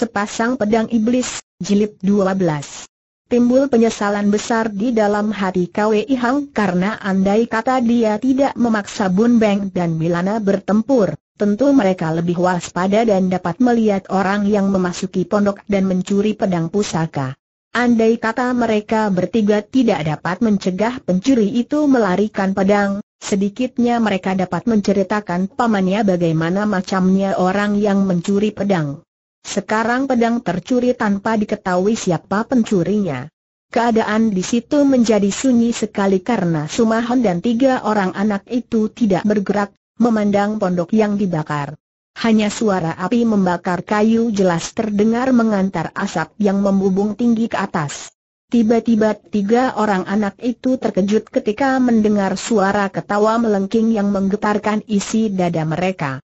Sepasang Pedang Iblis, Jilid 12 Timbul penyesalan besar di dalam hati KWI Hang karena andai kata dia tidak memaksa Bun Beng dan Milana bertempur, tentu mereka lebih waspada dan dapat melihat orang yang memasuki pondok dan mencuri pedang pusaka. Andai kata mereka bertiga tidak dapat mencegah pencuri itu melarikan pedang, sedikitnya mereka dapat menceritakan pamannya bagaimana macamnya orang yang mencuri pedang. Sekarang pedang tercuri tanpa diketahui siapa pencurinya. Keadaan di situ menjadi sunyi sekali karena Sumahon dan tiga orang anak itu tidak bergerak, memandang pondok yang dibakar. Hanya suara api membakar kayu jelas terdengar mengantar asap yang membubung tinggi ke atas. Tiba-tiba tiga orang anak itu terkejut ketika mendengar suara ketawa melengking yang menggetarkan isi dada mereka.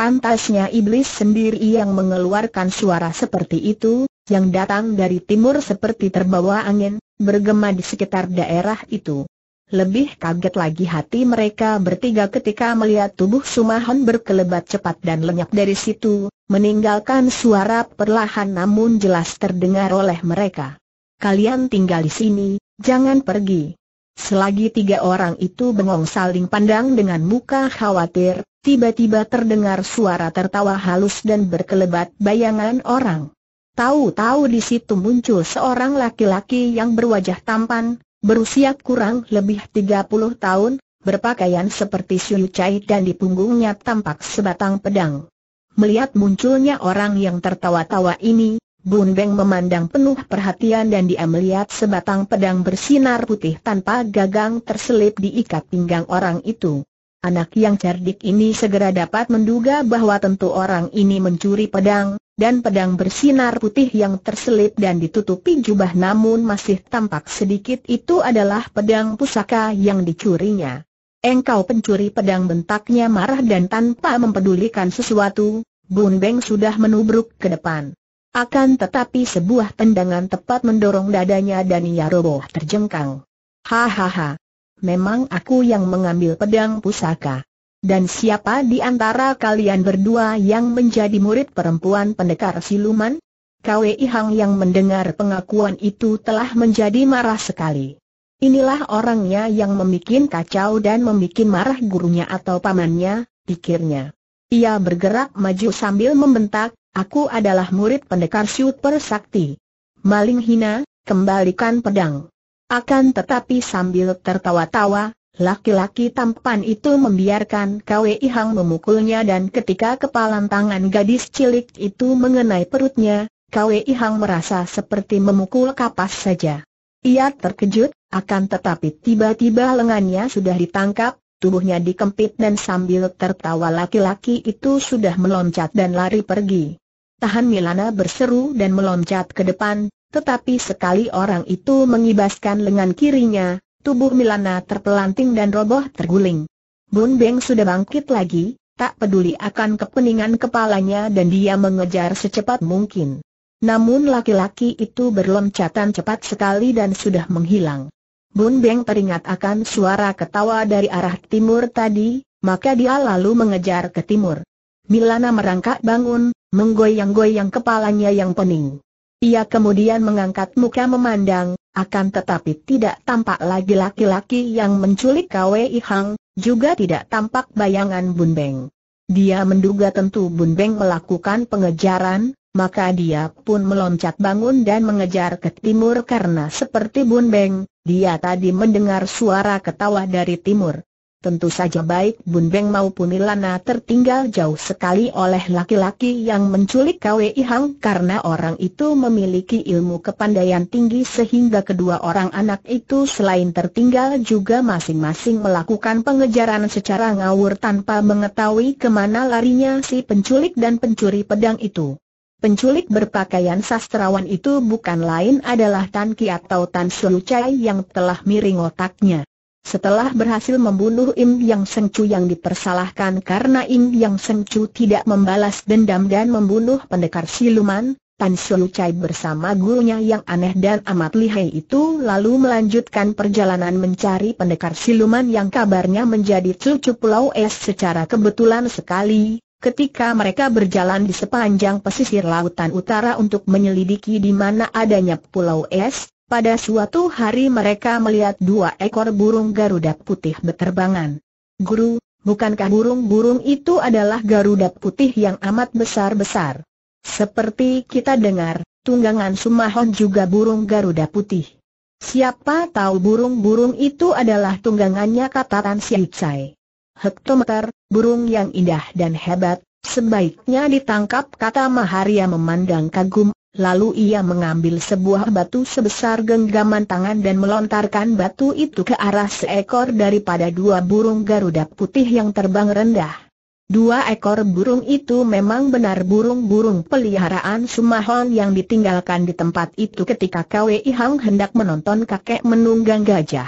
Pantasnya iblis sendiri yang mengeluarkan suara seperti itu, yang datang dari timur seperti terbawa angin, bergema di sekitar daerah itu. Lebih kaget lagi hati mereka bertiga ketika melihat tubuh Sumahon berkelebat cepat dan lenyap dari situ, meninggalkan suara perlahan namun jelas terdengar oleh mereka. Kalian tinggal di sini, jangan pergi. Selagi tiga orang itu bengong saling pandang dengan muka khawatir, tiba-tiba terdengar suara tertawa halus dan berkelebat bayangan orang. Tahu-tahu di situ muncul seorang laki-laki yang berwajah tampan, berusia kurang lebih 30 tahun, berpakaian seperti Siu cai dan di punggungnya tampak sebatang pedang. Melihat munculnya orang yang tertawa-tawa ini, Bun Beng memandang penuh perhatian dan dia melihat sebatang pedang bersinar putih tanpa gagang terselip diikat pinggang orang itu. Anak yang cerdik ini segera dapat menduga bahwa tentu orang ini mencuri pedang, dan pedang bersinar putih yang terselip dan ditutupi jubah namun masih tampak sedikit itu adalah pedang pusaka yang dicurinya. Engkau pencuri pedang bentaknya marah dan tanpa mempedulikan sesuatu, Bun Beng sudah menubruk ke depan. Akan tetapi sebuah tendangan tepat mendorong dadanya dan ia roboh terjengkang. Hahaha. Memang aku yang mengambil pedang pusaka. Dan siapa di antara kalian berdua yang menjadi murid perempuan pendekar siluman? Kwei Hang yang mendengar pengakuan itu telah menjadi marah sekali. Inilah orangnya yang membuat kacau dan membuat marah gurunya atau pamannya, pikirnya. Ia bergerak maju sambil membentak, Aku adalah murid pendekar super sakti. Maling hina, kembalikan pedang. Akan tetapi sambil tertawa-tawa, laki-laki tampan itu membiarkan Kwei Hang memukulnya dan ketika kepalan tangan gadis cilik itu mengenai perutnya, Kwei Hang merasa seperti memukul kapas saja. Ia terkejut, akan tetapi tiba-tiba lengannya sudah ditangkap, tubuhnya dikempit dan sambil tertawa laki-laki itu sudah meloncat dan lari pergi. Tahan Milana berseru dan meloncat ke depan, tetapi sekali orang itu mengibaskan lengan kirinya, tubuh Milana terpelanting dan roboh terguling. Bun Beng sudah bangkit lagi, tak peduli akan kepeningan kepalanya dan dia mengejar secepat mungkin. Namun laki-laki itu berloncatan cepat sekali dan sudah menghilang. Bun Beng teringat akan suara ketawa dari arah timur tadi, maka dia lalu mengejar ke timur. Milana merangkak bangun, menggoyang-goyang kepalanya yang pening. Ia kemudian mengangkat muka memandang, akan tetapi tidak tampak lagi laki-laki yang menculik Kwe Hang, juga tidak tampak bayangan Bun Beng. Dia menduga tentu Bun Beng melakukan pengejaran, maka dia pun meloncat bangun dan mengejar ke timur karena seperti Bun Beng, dia tadi mendengar suara ketawa dari timur. Tentu saja baik Bun Beng maupun Ilana tertinggal jauh sekali oleh laki-laki yang menculik KWI Hang karena orang itu memiliki ilmu kepandaian tinggi sehingga kedua orang anak itu selain tertinggal juga masing-masing melakukan pengejaran secara ngawur tanpa mengetahui kemana larinya si penculik dan pencuri pedang itu. Penculik berpakaian sastrawan itu bukan lain adalah Tan Ki atau Tan Su Chai yang telah miring otaknya. Setelah berhasil membunuh Im Yang Sengcu yang dipersalahkan karena Im Yang Sengcu tidak membalas dendam dan membunuh pendekar siluman, Tan Su Chai bersama gurunya yang aneh dan amat lihai itu lalu melanjutkan perjalanan mencari pendekar siluman yang kabarnya menjadi cucu Pulau Es secara kebetulan sekali, Ketika mereka berjalan di sepanjang pesisir lautan utara untuk menyelidiki di mana adanya pulau es, pada suatu hari mereka melihat dua ekor burung Garuda putih berterbangan. Guru, bukankah burung-burung itu adalah Garuda putih yang amat besar-besar? Seperti kita dengar, tunggangan Sumahon juga burung Garuda putih. Siapa tahu burung-burung itu adalah tunggangannya kata Tan Siu hektometer, burung yang indah dan hebat, sebaiknya ditangkap kata Maharia memandang kagum, lalu ia mengambil sebuah batu sebesar genggaman tangan dan melontarkan batu itu ke arah seekor daripada dua burung Garuda putih yang terbang rendah. Dua ekor burung itu memang benar burung-burung peliharaan Sumahon yang ditinggalkan di tempat itu ketika Kwei Hang hendak menonton kakek menunggang gajah.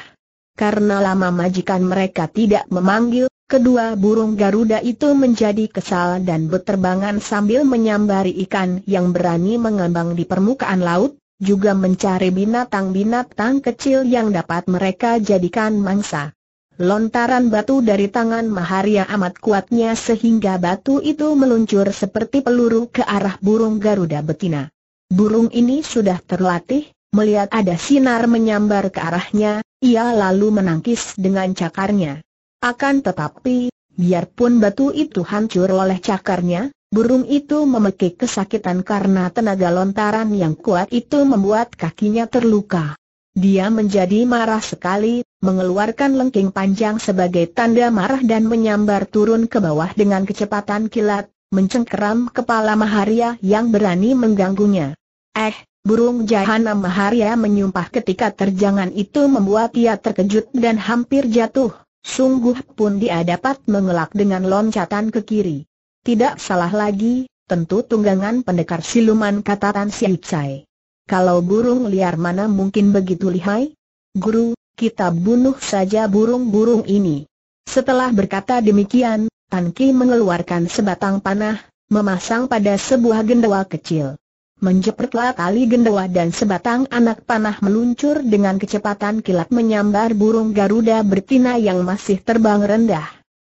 Karena lama majikan mereka tidak memanggil, Kedua burung Garuda itu menjadi kesal dan berterbangan sambil menyambari ikan yang berani mengambang di permukaan laut, juga mencari binatang-binatang kecil yang dapat mereka jadikan mangsa. Lontaran batu dari tangan Maharia amat kuatnya sehingga batu itu meluncur seperti peluru ke arah burung Garuda betina. Burung ini sudah terlatih, melihat ada sinar menyambar ke arahnya, ia lalu menangkis dengan cakarnya. Akan tetapi, biarpun batu itu hancur oleh cakarnya, burung itu memekik kesakitan karena tenaga lontaran yang kuat itu membuat kakinya terluka. Dia menjadi marah sekali, mengeluarkan lengking panjang sebagai tanda marah dan menyambar turun ke bawah dengan kecepatan kilat, mencengkeram kepala Maharia yang berani mengganggunya. Eh, Burung jahanam Maharia menyumpah ketika terjangan itu membuat ia terkejut dan hampir jatuh. Sungguh pun dia dapat mengelak dengan loncatan ke kiri. Tidak salah lagi, tentu tunggangan pendekar siluman kata Tan Siu Kalau burung liar mana mungkin begitu lihai? Guru, kita bunuh saja burung-burung ini. Setelah berkata demikian, Tan Ki mengeluarkan sebatang panah, memasang pada sebuah gendawa kecil. Menjepretlah tali gendewa dan sebatang anak panah meluncur dengan kecepatan kilat menyambar burung Garuda bertina yang masih terbang rendah.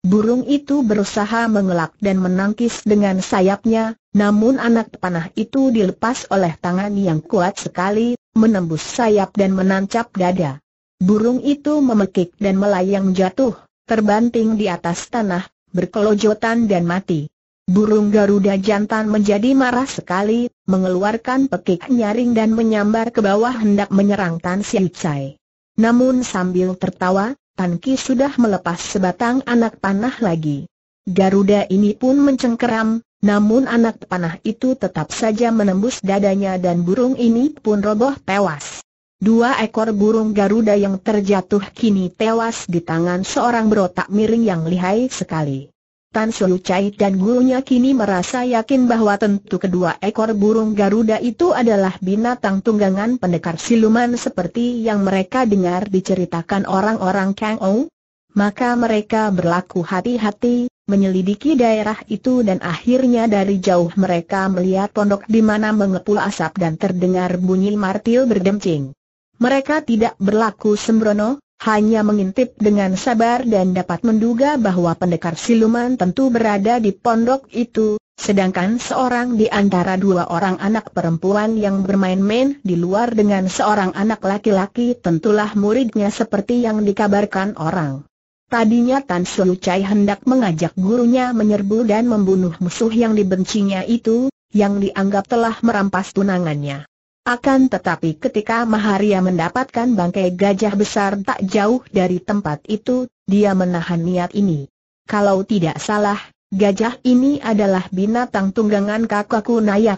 Burung itu berusaha mengelak dan menangkis dengan sayapnya, namun anak panah itu dilepas oleh tangan yang kuat sekali, menembus sayap dan menancap dada. Burung itu memekik dan melayang jatuh, terbanting di atas tanah, berkelojotan dan mati. Burung Garuda jantan menjadi marah sekali, mengeluarkan pekik nyaring dan menyambar ke bawah hendak menyerang Tan Siu Chai. Namun sambil tertawa, Tan Ki sudah melepas sebatang anak panah lagi. Garuda ini pun mencengkeram, namun anak panah itu tetap saja menembus dadanya dan burung ini pun roboh tewas. Dua ekor burung Garuda yang terjatuh kini tewas di tangan seorang berotak miring yang lihai sekali. Tan Shou Chai dan gurunya kini merasa yakin bahwa tentu kedua ekor burung Garuda itu adalah binatang tunggangan pendekar siluman seperti yang mereka dengar diceritakan orang-orang Kang Ou. Maka mereka berlaku hati-hati, menyelidiki daerah itu dan akhirnya dari jauh mereka melihat pondok di mana mengepul asap dan terdengar bunyi martil berdemcing. Mereka tidak berlaku sembrono, hanya mengintip dengan sabar dan dapat menduga bahwa pendekar siluman tentu berada di pondok itu, sedangkan seorang di antara dua orang anak perempuan yang bermain-main di luar dengan seorang anak laki-laki tentulah muridnya seperti yang dikabarkan orang. Tadinya Tan Sulu Chai hendak mengajak gurunya menyerbu dan membunuh musuh yang dibencinya itu, yang dianggap telah merampas tunangannya. Akan tetapi ketika Maharia mendapatkan bangkai gajah besar tak jauh dari tempat itu, dia menahan niat ini. Kalau tidak salah, gajah ini adalah binatang tunggangan kakakku Naya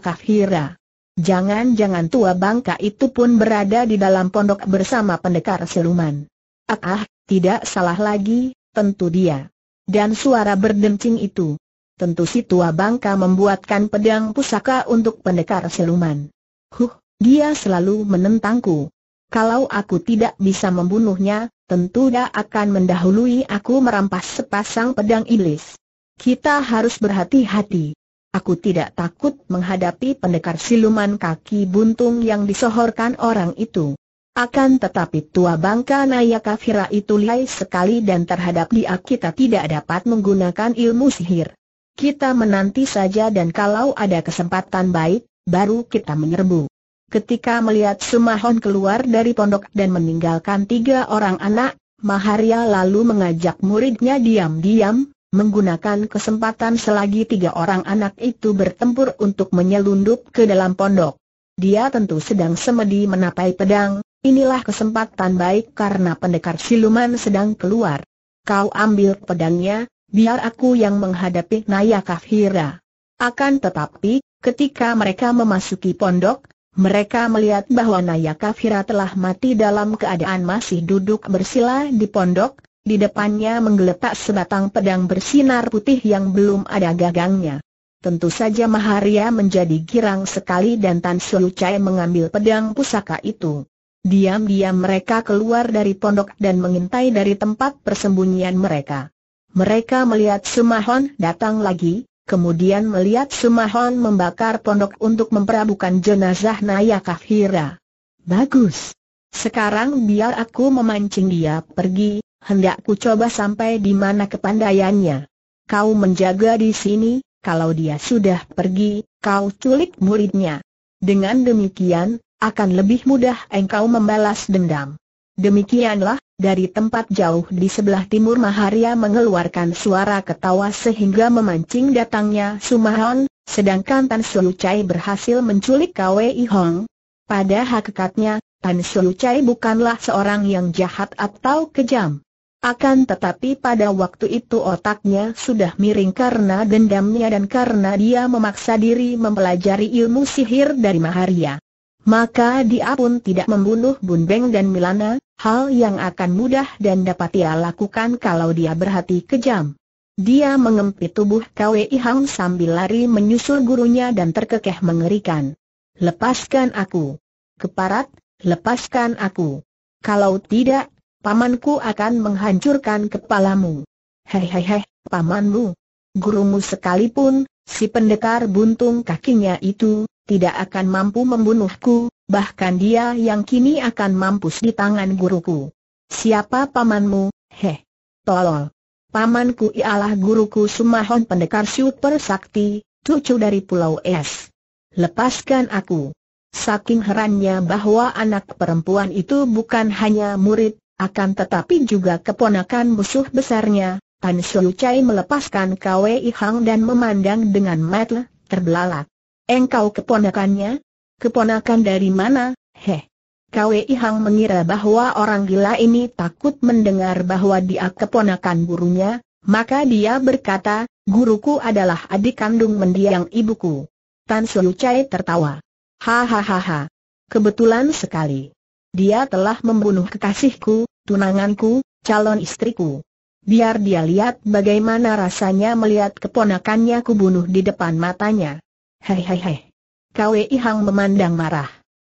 Jangan-jangan tua bangka itu pun berada di dalam pondok bersama pendekar siluman. Ah, ah tidak salah lagi, tentu dia. Dan suara berdencing itu. Tentu si tua bangka membuatkan pedang pusaka untuk pendekar siluman. Huh, dia selalu menentangku. Kalau aku tidak bisa membunuhnya, tentu dia akan mendahului aku merampas sepasang pedang iblis. Kita harus berhati-hati. Aku tidak takut menghadapi pendekar siluman kaki buntung yang disohorkan orang itu. Akan tetapi tua bangka Nayaka Fira itu lihai sekali dan terhadap dia kita tidak dapat menggunakan ilmu sihir. Kita menanti saja dan kalau ada kesempatan baik, baru kita menyerbu. Ketika melihat Sumahon keluar dari pondok dan meninggalkan tiga orang anak, Maharia lalu mengajak muridnya diam-diam, menggunakan kesempatan selagi tiga orang anak itu bertempur untuk menyelundup ke dalam pondok. Dia tentu sedang semedi menapai pedang, inilah kesempatan baik karena pendekar siluman sedang keluar. Kau ambil pedangnya, biar aku yang menghadapi Naya Kafira. Akan tetapi, ketika mereka memasuki pondok, mereka melihat bahwa Naya Kafira telah mati dalam keadaan masih duduk bersila di pondok, di depannya menggeletak sebatang pedang bersinar putih yang belum ada gagangnya. Tentu saja Maharia menjadi girang sekali dan Tan Sulucai mengambil pedang pusaka itu. Diam-diam mereka keluar dari pondok dan mengintai dari tempat persembunyian mereka. Mereka melihat Sumahon datang lagi, kemudian melihat Sumahon membakar pondok untuk memperabukan jenazah Nayakah Hira. Bagus. Sekarang biar aku memancing dia pergi, Hendakku coba sampai di mana kepandaiannya. Kau menjaga di sini, kalau dia sudah pergi, kau culik muridnya. Dengan demikian, akan lebih mudah engkau membalas dendam. Demikianlah, dari tempat jauh di sebelah timur Maharia mengeluarkan suara ketawa sehingga memancing datangnya Sumahon, sedangkan Tan Siu Chai berhasil menculik Kwei Hong. Pada hakikatnya, Tan Siu Chai bukanlah seorang yang jahat atau kejam. Akan tetapi pada waktu itu otaknya sudah miring karena dendamnya dan karena dia memaksa diri mempelajari ilmu sihir dari Maharia. Maka dia pun tidak membunuh Bun Beng dan Milana, hal yang akan mudah dan dapat dia lakukan kalau dia berhati kejam. Dia mengempit tubuh Kwei Hang sambil lari menyusul gurunya dan terkekeh mengerikan. Lepaskan aku. Keparat, lepaskan aku. Kalau tidak, pamanku akan menghancurkan kepalamu. Hehehe, pamanmu. Gurumu sekalipun, si pendekar buntung kakinya itu, tidak akan mampu membunuhku, bahkan dia yang kini akan mampus di tangan guruku. Siapa pamanmu, heh? Tolol. Pamanku ialah guruku Sumahon pendekar super sakti, cucu dari Pulau Es. Lepaskan aku. Saking herannya bahwa anak perempuan itu bukan hanya murid, akan tetapi juga keponakan musuh besarnya, Tan Shou Chai melepaskan Kwei Hang dan memandang dengan mata terbelalak. Engkau keponakannya? Keponakan dari mana? Heh. Kwei Hang mengira bahwa orang gila ini takut mendengar bahwa dia keponakan gurunya, maka dia berkata, guruku adalah adik kandung mendiang ibuku. Tan Siu Chai tertawa. Hahaha. Kebetulan sekali. Dia telah membunuh kekasihku, tunanganku, calon istriku. Biar dia lihat bagaimana rasanya melihat keponakannya kubunuh di depan matanya. Hei hei hei. Kwei Hang memandang marah.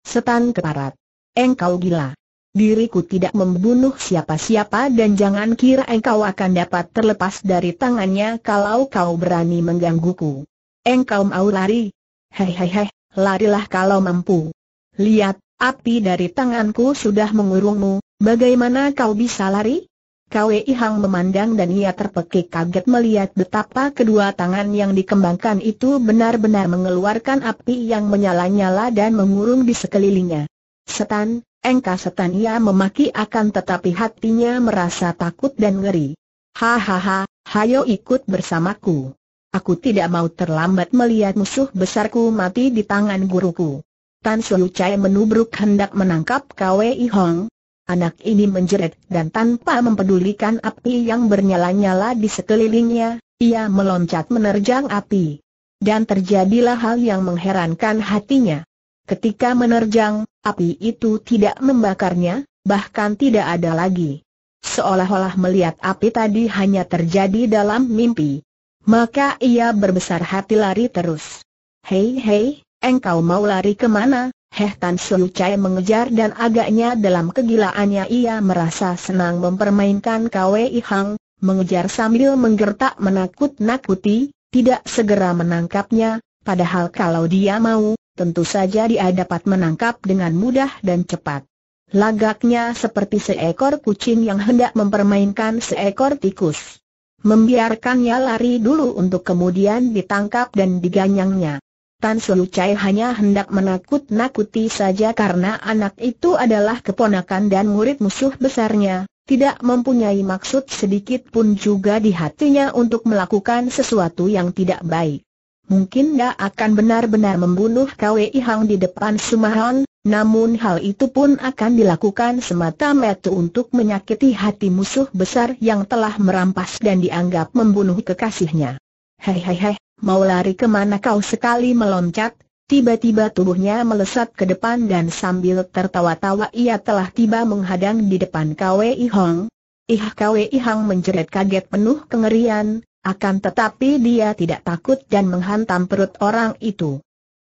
Setan keparat. Engkau gila. Diriku tidak membunuh siapa-siapa dan jangan kira engkau akan dapat terlepas dari tangannya kalau kau berani menggangguku. Engkau mau lari? Hei hei hei, larilah kalau mampu. Lihat, api dari tanganku sudah mengurungmu, bagaimana kau bisa lari? Kwei Hang memandang dan ia terpekik kaget melihat betapa kedua tangan yang dikembangkan itu benar-benar mengeluarkan api yang menyala-nyala dan mengurung di sekelilingnya. Setan, engka setan ia memaki akan tetapi hatinya merasa takut dan ngeri. Hahaha, hayo ikut bersamaku. Aku tidak mau terlambat melihat musuh besarku mati di tangan guruku. Tan Suyu Chai menubruk hendak menangkap Kwei Hong, Anak ini menjerit dan tanpa mempedulikan api yang bernyala-nyala di sekelilingnya, ia meloncat menerjang api. Dan terjadilah hal yang mengherankan hatinya. Ketika menerjang, api itu tidak membakarnya, bahkan tidak ada lagi. Seolah-olah melihat api tadi hanya terjadi dalam mimpi. Maka ia berbesar hati lari terus. Hei hei, engkau mau lari kemana? Heh Tan Siu Chai mengejar dan agaknya dalam kegilaannya ia merasa senang mempermainkan Kwe Hang, mengejar sambil menggertak menakut-nakuti, tidak segera menangkapnya, padahal kalau dia mau, tentu saja dia dapat menangkap dengan mudah dan cepat. Lagaknya seperti seekor kucing yang hendak mempermainkan seekor tikus. Membiarkannya lari dulu untuk kemudian ditangkap dan diganyangnya. Tan Su Chai hanya hendak menakut-nakuti saja karena anak itu adalah keponakan dan murid musuh besarnya, tidak mempunyai maksud sedikit pun juga di hatinya untuk melakukan sesuatu yang tidak baik. Mungkin dia akan benar-benar membunuh Kwei Hang di depan Sumahan, namun hal itu pun akan dilakukan semata-mata untuk menyakiti hati musuh besar yang telah merampas dan dianggap membunuh kekasihnya. Hei hei hei, mau lari kemana kau sekali meloncat, tiba-tiba tubuhnya melesat ke depan dan sambil tertawa-tawa ia telah tiba menghadang di depan KWI Hong. Ih KWI Hong menjerit kaget penuh kengerian, akan tetapi dia tidak takut dan menghantam perut orang itu.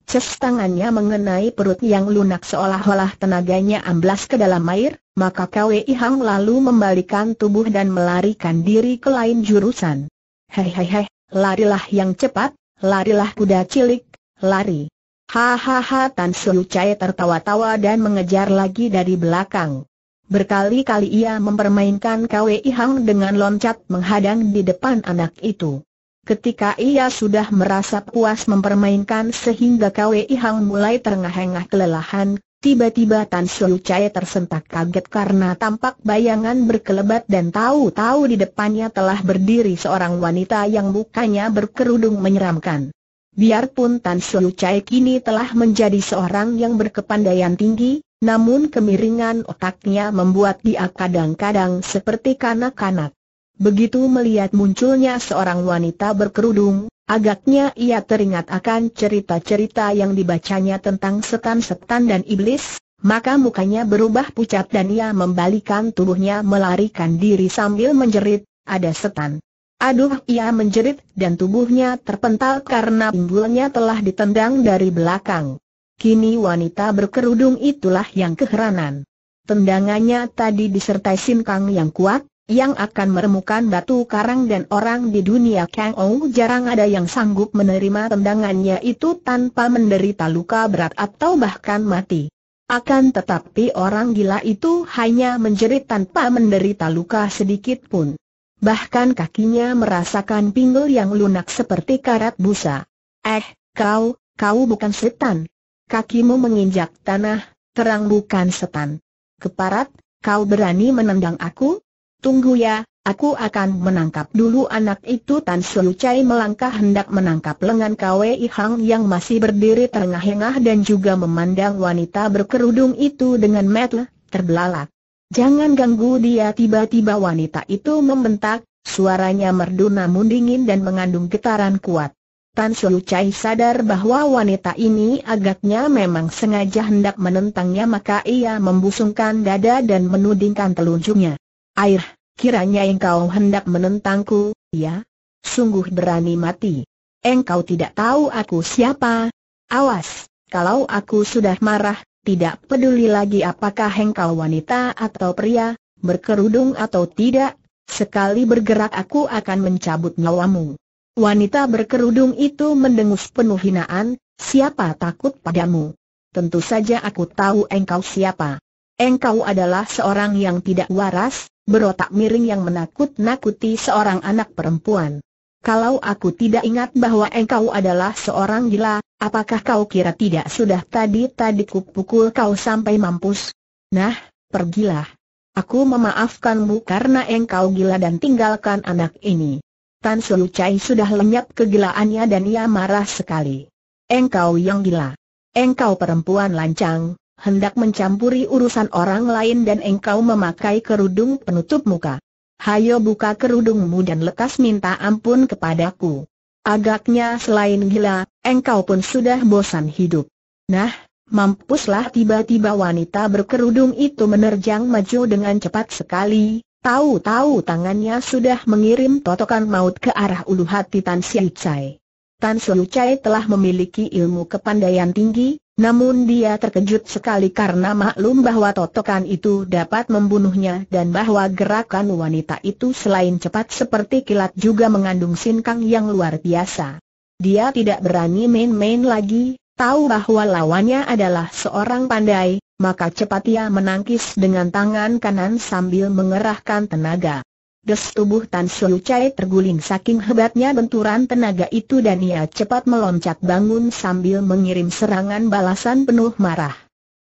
Ces tangannya mengenai perut yang lunak seolah-olah tenaganya amblas ke dalam air, maka KWI Hong lalu membalikan tubuh dan melarikan diri ke lain jurusan. Hei hei hei, larilah yang cepat, larilah kuda cilik, lari. Hahaha Tan Siu Chai tertawa-tawa dan mengejar lagi dari belakang. Berkali-kali ia mempermainkan Kwei Hang dengan loncat menghadang di depan anak itu. Ketika ia sudah merasa puas mempermainkan sehingga Kwei Hang mulai terengah-engah kelelahan, Tiba-tiba Tan Siu Chai tersentak kaget karena tampak bayangan berkelebat dan tahu-tahu di depannya telah berdiri seorang wanita yang mukanya berkerudung menyeramkan. Biarpun Tan Siu Chai kini telah menjadi seorang yang berkepandaian tinggi, namun kemiringan otaknya membuat dia kadang-kadang seperti kanak-kanak. Begitu melihat munculnya seorang wanita berkerudung, Agaknya ia teringat akan cerita-cerita yang dibacanya tentang setan-setan dan iblis, maka mukanya berubah pucat dan ia membalikan tubuhnya melarikan diri sambil menjerit, ada setan. Aduh ia menjerit dan tubuhnya terpental karena pinggulnya telah ditendang dari belakang. Kini wanita berkerudung itulah yang keheranan. Tendangannya tadi disertai sinkang yang kuat, yang akan meremukan batu karang dan orang di dunia Kang Ou jarang ada yang sanggup menerima tendangannya itu tanpa menderita luka berat atau bahkan mati. Akan tetapi orang gila itu hanya menjerit tanpa menderita luka sedikit pun. Bahkan kakinya merasakan pinggul yang lunak seperti karat busa. Eh, kau, kau bukan setan. Kakimu menginjak tanah, terang bukan setan. Keparat, kau berani menendang aku? tunggu ya, aku akan menangkap dulu anak itu Tan Siu Chai melangkah hendak menangkap lengan Kwei Hang yang masih berdiri terengah-engah dan juga memandang wanita berkerudung itu dengan metel, terbelalak. Jangan ganggu dia tiba-tiba wanita itu membentak, suaranya merdu namun dingin dan mengandung getaran kuat. Tan Shou Chai sadar bahwa wanita ini agaknya memang sengaja hendak menentangnya maka ia membusungkan dada dan menudingkan telunjuknya. Air, kiranya engkau hendak menentangku, ya? Sungguh berani mati. Engkau tidak tahu aku siapa? Awas, kalau aku sudah marah, tidak peduli lagi apakah engkau wanita atau pria, berkerudung atau tidak, sekali bergerak aku akan mencabut nyawamu. Wanita berkerudung itu mendengus penuh hinaan, siapa takut padamu? Tentu saja aku tahu engkau siapa. Engkau adalah seorang yang tidak waras, berotak miring yang menakut-nakuti seorang anak perempuan. Kalau aku tidak ingat bahwa engkau adalah seorang gila, apakah kau kira tidak sudah tadi-tadi kupukul kau sampai mampus? Nah, pergilah. Aku memaafkanmu karena engkau gila dan tinggalkan anak ini. Tan Sulu Chai sudah lenyap kegilaannya dan ia marah sekali. Engkau yang gila. Engkau perempuan lancang, hendak mencampuri urusan orang lain dan engkau memakai kerudung penutup muka. Hayo buka kerudungmu dan lekas minta ampun kepadaku. Agaknya selain gila, engkau pun sudah bosan hidup. Nah, mampuslah tiba-tiba wanita berkerudung itu menerjang maju dengan cepat sekali, Tahu-tahu tangannya sudah mengirim totokan maut ke arah ulu hati Tan Siu Chai. Tan Siu Chai telah memiliki ilmu kepandaian tinggi, namun dia terkejut sekali karena maklum bahwa totokan itu dapat membunuhnya dan bahwa gerakan wanita itu selain cepat seperti kilat juga mengandung sinkang yang luar biasa. Dia tidak berani main-main lagi, tahu bahwa lawannya adalah seorang pandai, maka cepat ia menangkis dengan tangan kanan sambil mengerahkan tenaga. Des tubuh Tan Siu Chai terguling saking hebatnya benturan tenaga itu dan ia cepat meloncat bangun sambil mengirim serangan balasan penuh marah.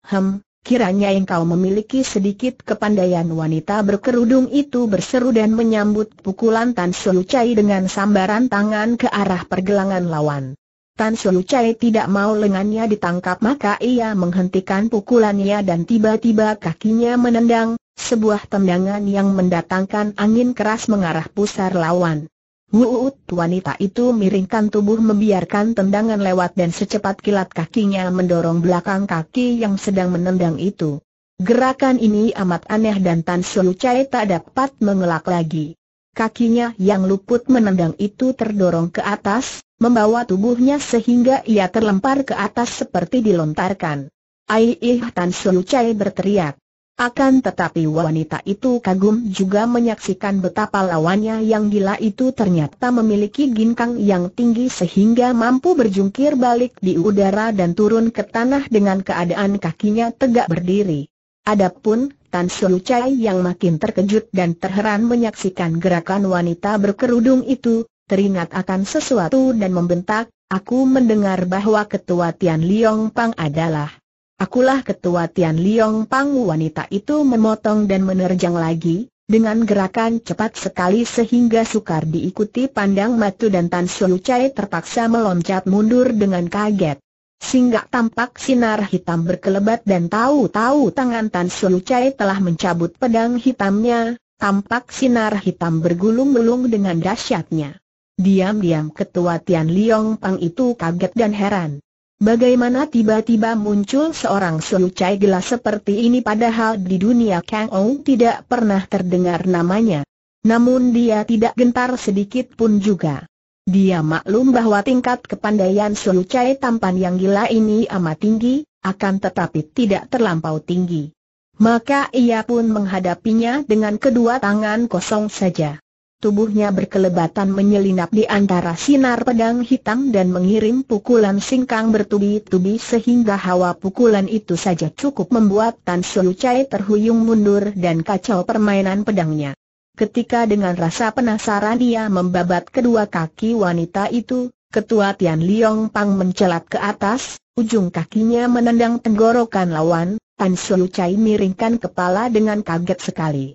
Hem, kiranya engkau memiliki sedikit kepandaian wanita berkerudung itu berseru dan menyambut pukulan Tan Siu Chai dengan sambaran tangan ke arah pergelangan lawan. Tan Siu Chai tidak mau lengannya ditangkap maka ia menghentikan pukulannya dan tiba-tiba kakinya menendang, sebuah tendangan yang mendatangkan angin keras mengarah pusar lawan. Wuut wanita itu miringkan tubuh membiarkan tendangan lewat dan secepat kilat kakinya mendorong belakang kaki yang sedang menendang itu. Gerakan ini amat aneh dan Tan Su Chai tak dapat mengelak lagi. Kakinya yang luput menendang itu terdorong ke atas, membawa tubuhnya sehingga ia terlempar ke atas seperti dilontarkan. Aiih Tan Su Chai berteriak. Akan tetapi wanita itu kagum juga menyaksikan betapa lawannya yang gila itu ternyata memiliki ginkang yang tinggi sehingga mampu berjungkir balik di udara dan turun ke tanah dengan keadaan kakinya tegak berdiri. Adapun Tan Xiu Chai yang makin terkejut dan terheran menyaksikan gerakan wanita berkerudung itu, teringat akan sesuatu dan membentak, aku mendengar bahwa ketua Tian Liong Pang adalah Akulah ketua Tian Liong Pang wanita itu memotong dan menerjang lagi, dengan gerakan cepat sekali sehingga sukar diikuti pandang matu dan Tan Su Chai terpaksa meloncat mundur dengan kaget. Singgah tampak sinar hitam berkelebat dan tahu-tahu tangan Tan Su Chai telah mencabut pedang hitamnya, tampak sinar hitam bergulung-gulung dengan dahsyatnya. Diam-diam ketua Tian Liong Pang itu kaget dan heran. Bagaimana tiba-tiba muncul seorang Suucai gelas seperti ini padahal di dunia Kang Ong tidak pernah terdengar namanya. Namun dia tidak gentar sedikit pun juga. Dia maklum bahwa tingkat kepandaian Suucai tampan yang gila ini amat tinggi, akan tetapi tidak terlampau tinggi. Maka ia pun menghadapinya dengan kedua tangan kosong saja tubuhnya berkelebatan menyelinap di antara sinar pedang hitam dan mengirim pukulan singkang bertubi-tubi sehingga hawa pukulan itu saja cukup membuat Tan Shu Chai terhuyung mundur dan kacau permainan pedangnya. Ketika dengan rasa penasaran ia membabat kedua kaki wanita itu, ketua Tian Liong Pang mencelat ke atas, ujung kakinya menendang tenggorokan lawan, Tan Shu Chai miringkan kepala dengan kaget sekali.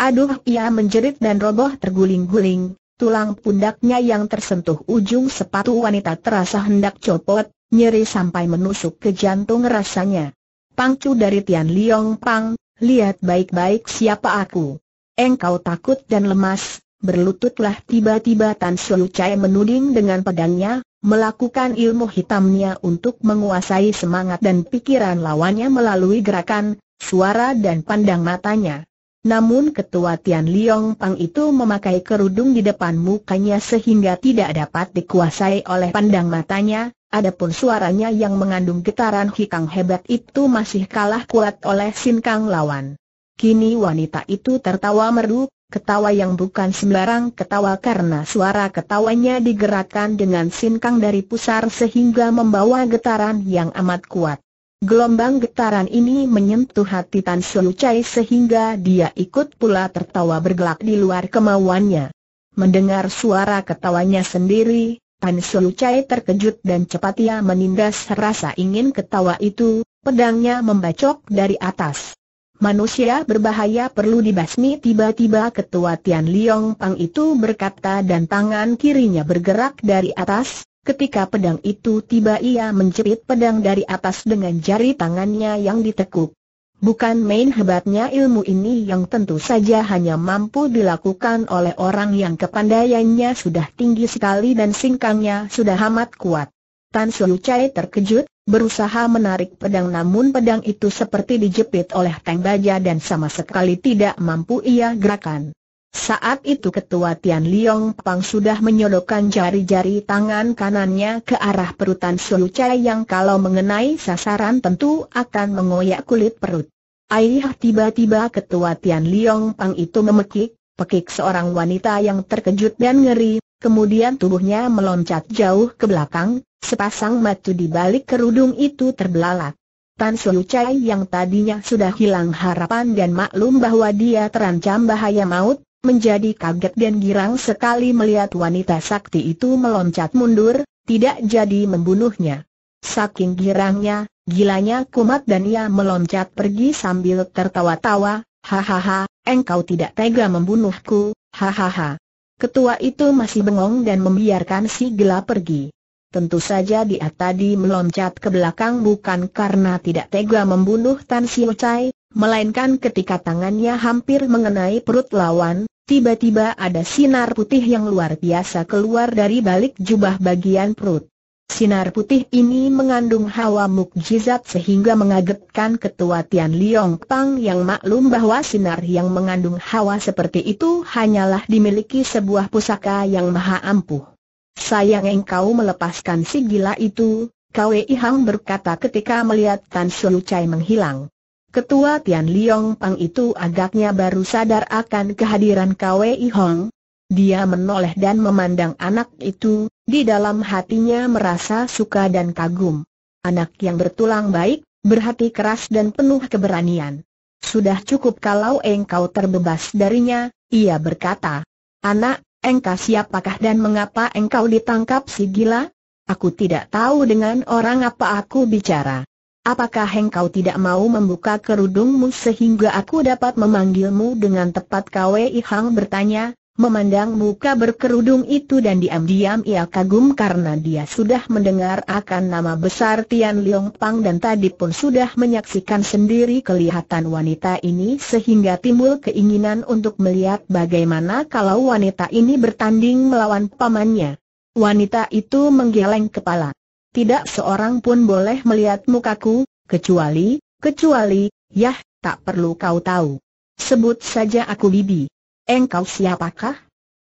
Aduh ia menjerit dan roboh terguling-guling, tulang pundaknya yang tersentuh ujung sepatu wanita terasa hendak copot, nyeri sampai menusuk ke jantung rasanya. Pangcu dari Tian Liong Pang, lihat baik-baik siapa aku. Engkau takut dan lemas, berlututlah tiba-tiba Tan Sulu Chai menuding dengan pedangnya, melakukan ilmu hitamnya untuk menguasai semangat dan pikiran lawannya melalui gerakan, suara dan pandang matanya. Namun ketua Tian Liong Pang itu memakai kerudung di depan mukanya sehingga tidak dapat dikuasai oleh pandang matanya, adapun suaranya yang mengandung getaran hikang hebat itu masih kalah kuat oleh Sin Kang lawan. Kini wanita itu tertawa merdu, ketawa yang bukan sembarang ketawa karena suara ketawanya digerakkan dengan Sin Kang dari pusar sehingga membawa getaran yang amat kuat. Gelombang getaran ini menyentuh hati Tan Chai sehingga dia ikut pula tertawa bergelak di luar kemauannya. Mendengar suara ketawanya sendiri, Tan Chai terkejut dan cepat ia menindas rasa ingin ketawa itu, pedangnya membacok dari atas. Manusia berbahaya perlu dibasmi tiba-tiba ketua Tian Liong Pang itu berkata dan tangan kirinya bergerak dari atas, Ketika pedang itu tiba ia menjepit pedang dari atas dengan jari tangannya yang ditekuk. Bukan main hebatnya ilmu ini yang tentu saja hanya mampu dilakukan oleh orang yang kepandaiannya sudah tinggi sekali dan singkangnya sudah amat kuat. Tan Siu Chai terkejut, berusaha menarik pedang namun pedang itu seperti dijepit oleh tang baja dan sama sekali tidak mampu ia gerakan. Saat itu ketua Tian Liong Pang sudah menyodokkan jari-jari tangan kanannya ke arah perutan Sulu Chai yang kalau mengenai sasaran tentu akan mengoyak kulit perut. Aih tiba-tiba ketua Tian Liong Pang itu memekik, pekik seorang wanita yang terkejut dan ngeri, kemudian tubuhnya meloncat jauh ke belakang, sepasang matu di balik kerudung itu terbelalak. Tan Sulu Chai yang tadinya sudah hilang harapan dan maklum bahwa dia terancam bahaya maut, menjadi kaget dan girang sekali melihat wanita sakti itu meloncat mundur, tidak jadi membunuhnya. Saking girangnya, gilanya kumat dan ia meloncat pergi sambil tertawa-tawa, hahaha, engkau tidak tega membunuhku, hahaha. Ketua itu masih bengong dan membiarkan si gila pergi. Tentu saja dia tadi meloncat ke belakang bukan karena tidak tega membunuh Tan Siu Chai, melainkan ketika tangannya hampir mengenai perut lawan, tiba-tiba ada sinar putih yang luar biasa keluar dari balik jubah bagian perut. Sinar putih ini mengandung hawa mukjizat sehingga mengagetkan ketua Tian Liong Pang yang maklum bahwa sinar yang mengandung hawa seperti itu hanyalah dimiliki sebuah pusaka yang maha ampuh. Sayang engkau melepaskan si gila itu, Kwei Hang berkata ketika melihat Tan Su Chai menghilang. Ketua Tian Liong Pang itu agaknya baru sadar akan kehadiran Kwei Hong. Dia menoleh dan memandang anak itu, di dalam hatinya merasa suka dan kagum. Anak yang bertulang baik, berhati keras dan penuh keberanian. Sudah cukup kalau engkau terbebas darinya, ia berkata. Anak, engkau siapakah dan mengapa engkau ditangkap si gila? Aku tidak tahu dengan orang apa aku bicara. Apakah engkau tidak mau membuka kerudungmu sehingga aku dapat memanggilmu dengan tepat Kwei Hang bertanya, memandang muka berkerudung itu dan diam-diam ia kagum karena dia sudah mendengar akan nama besar Tian Leong Pang dan tadi pun sudah menyaksikan sendiri kelihatan wanita ini sehingga timbul keinginan untuk melihat bagaimana kalau wanita ini bertanding melawan pamannya. Wanita itu menggeleng kepala tidak seorang pun boleh melihat mukaku, kecuali, kecuali, yah, tak perlu kau tahu. Sebut saja aku Bibi. Engkau siapakah?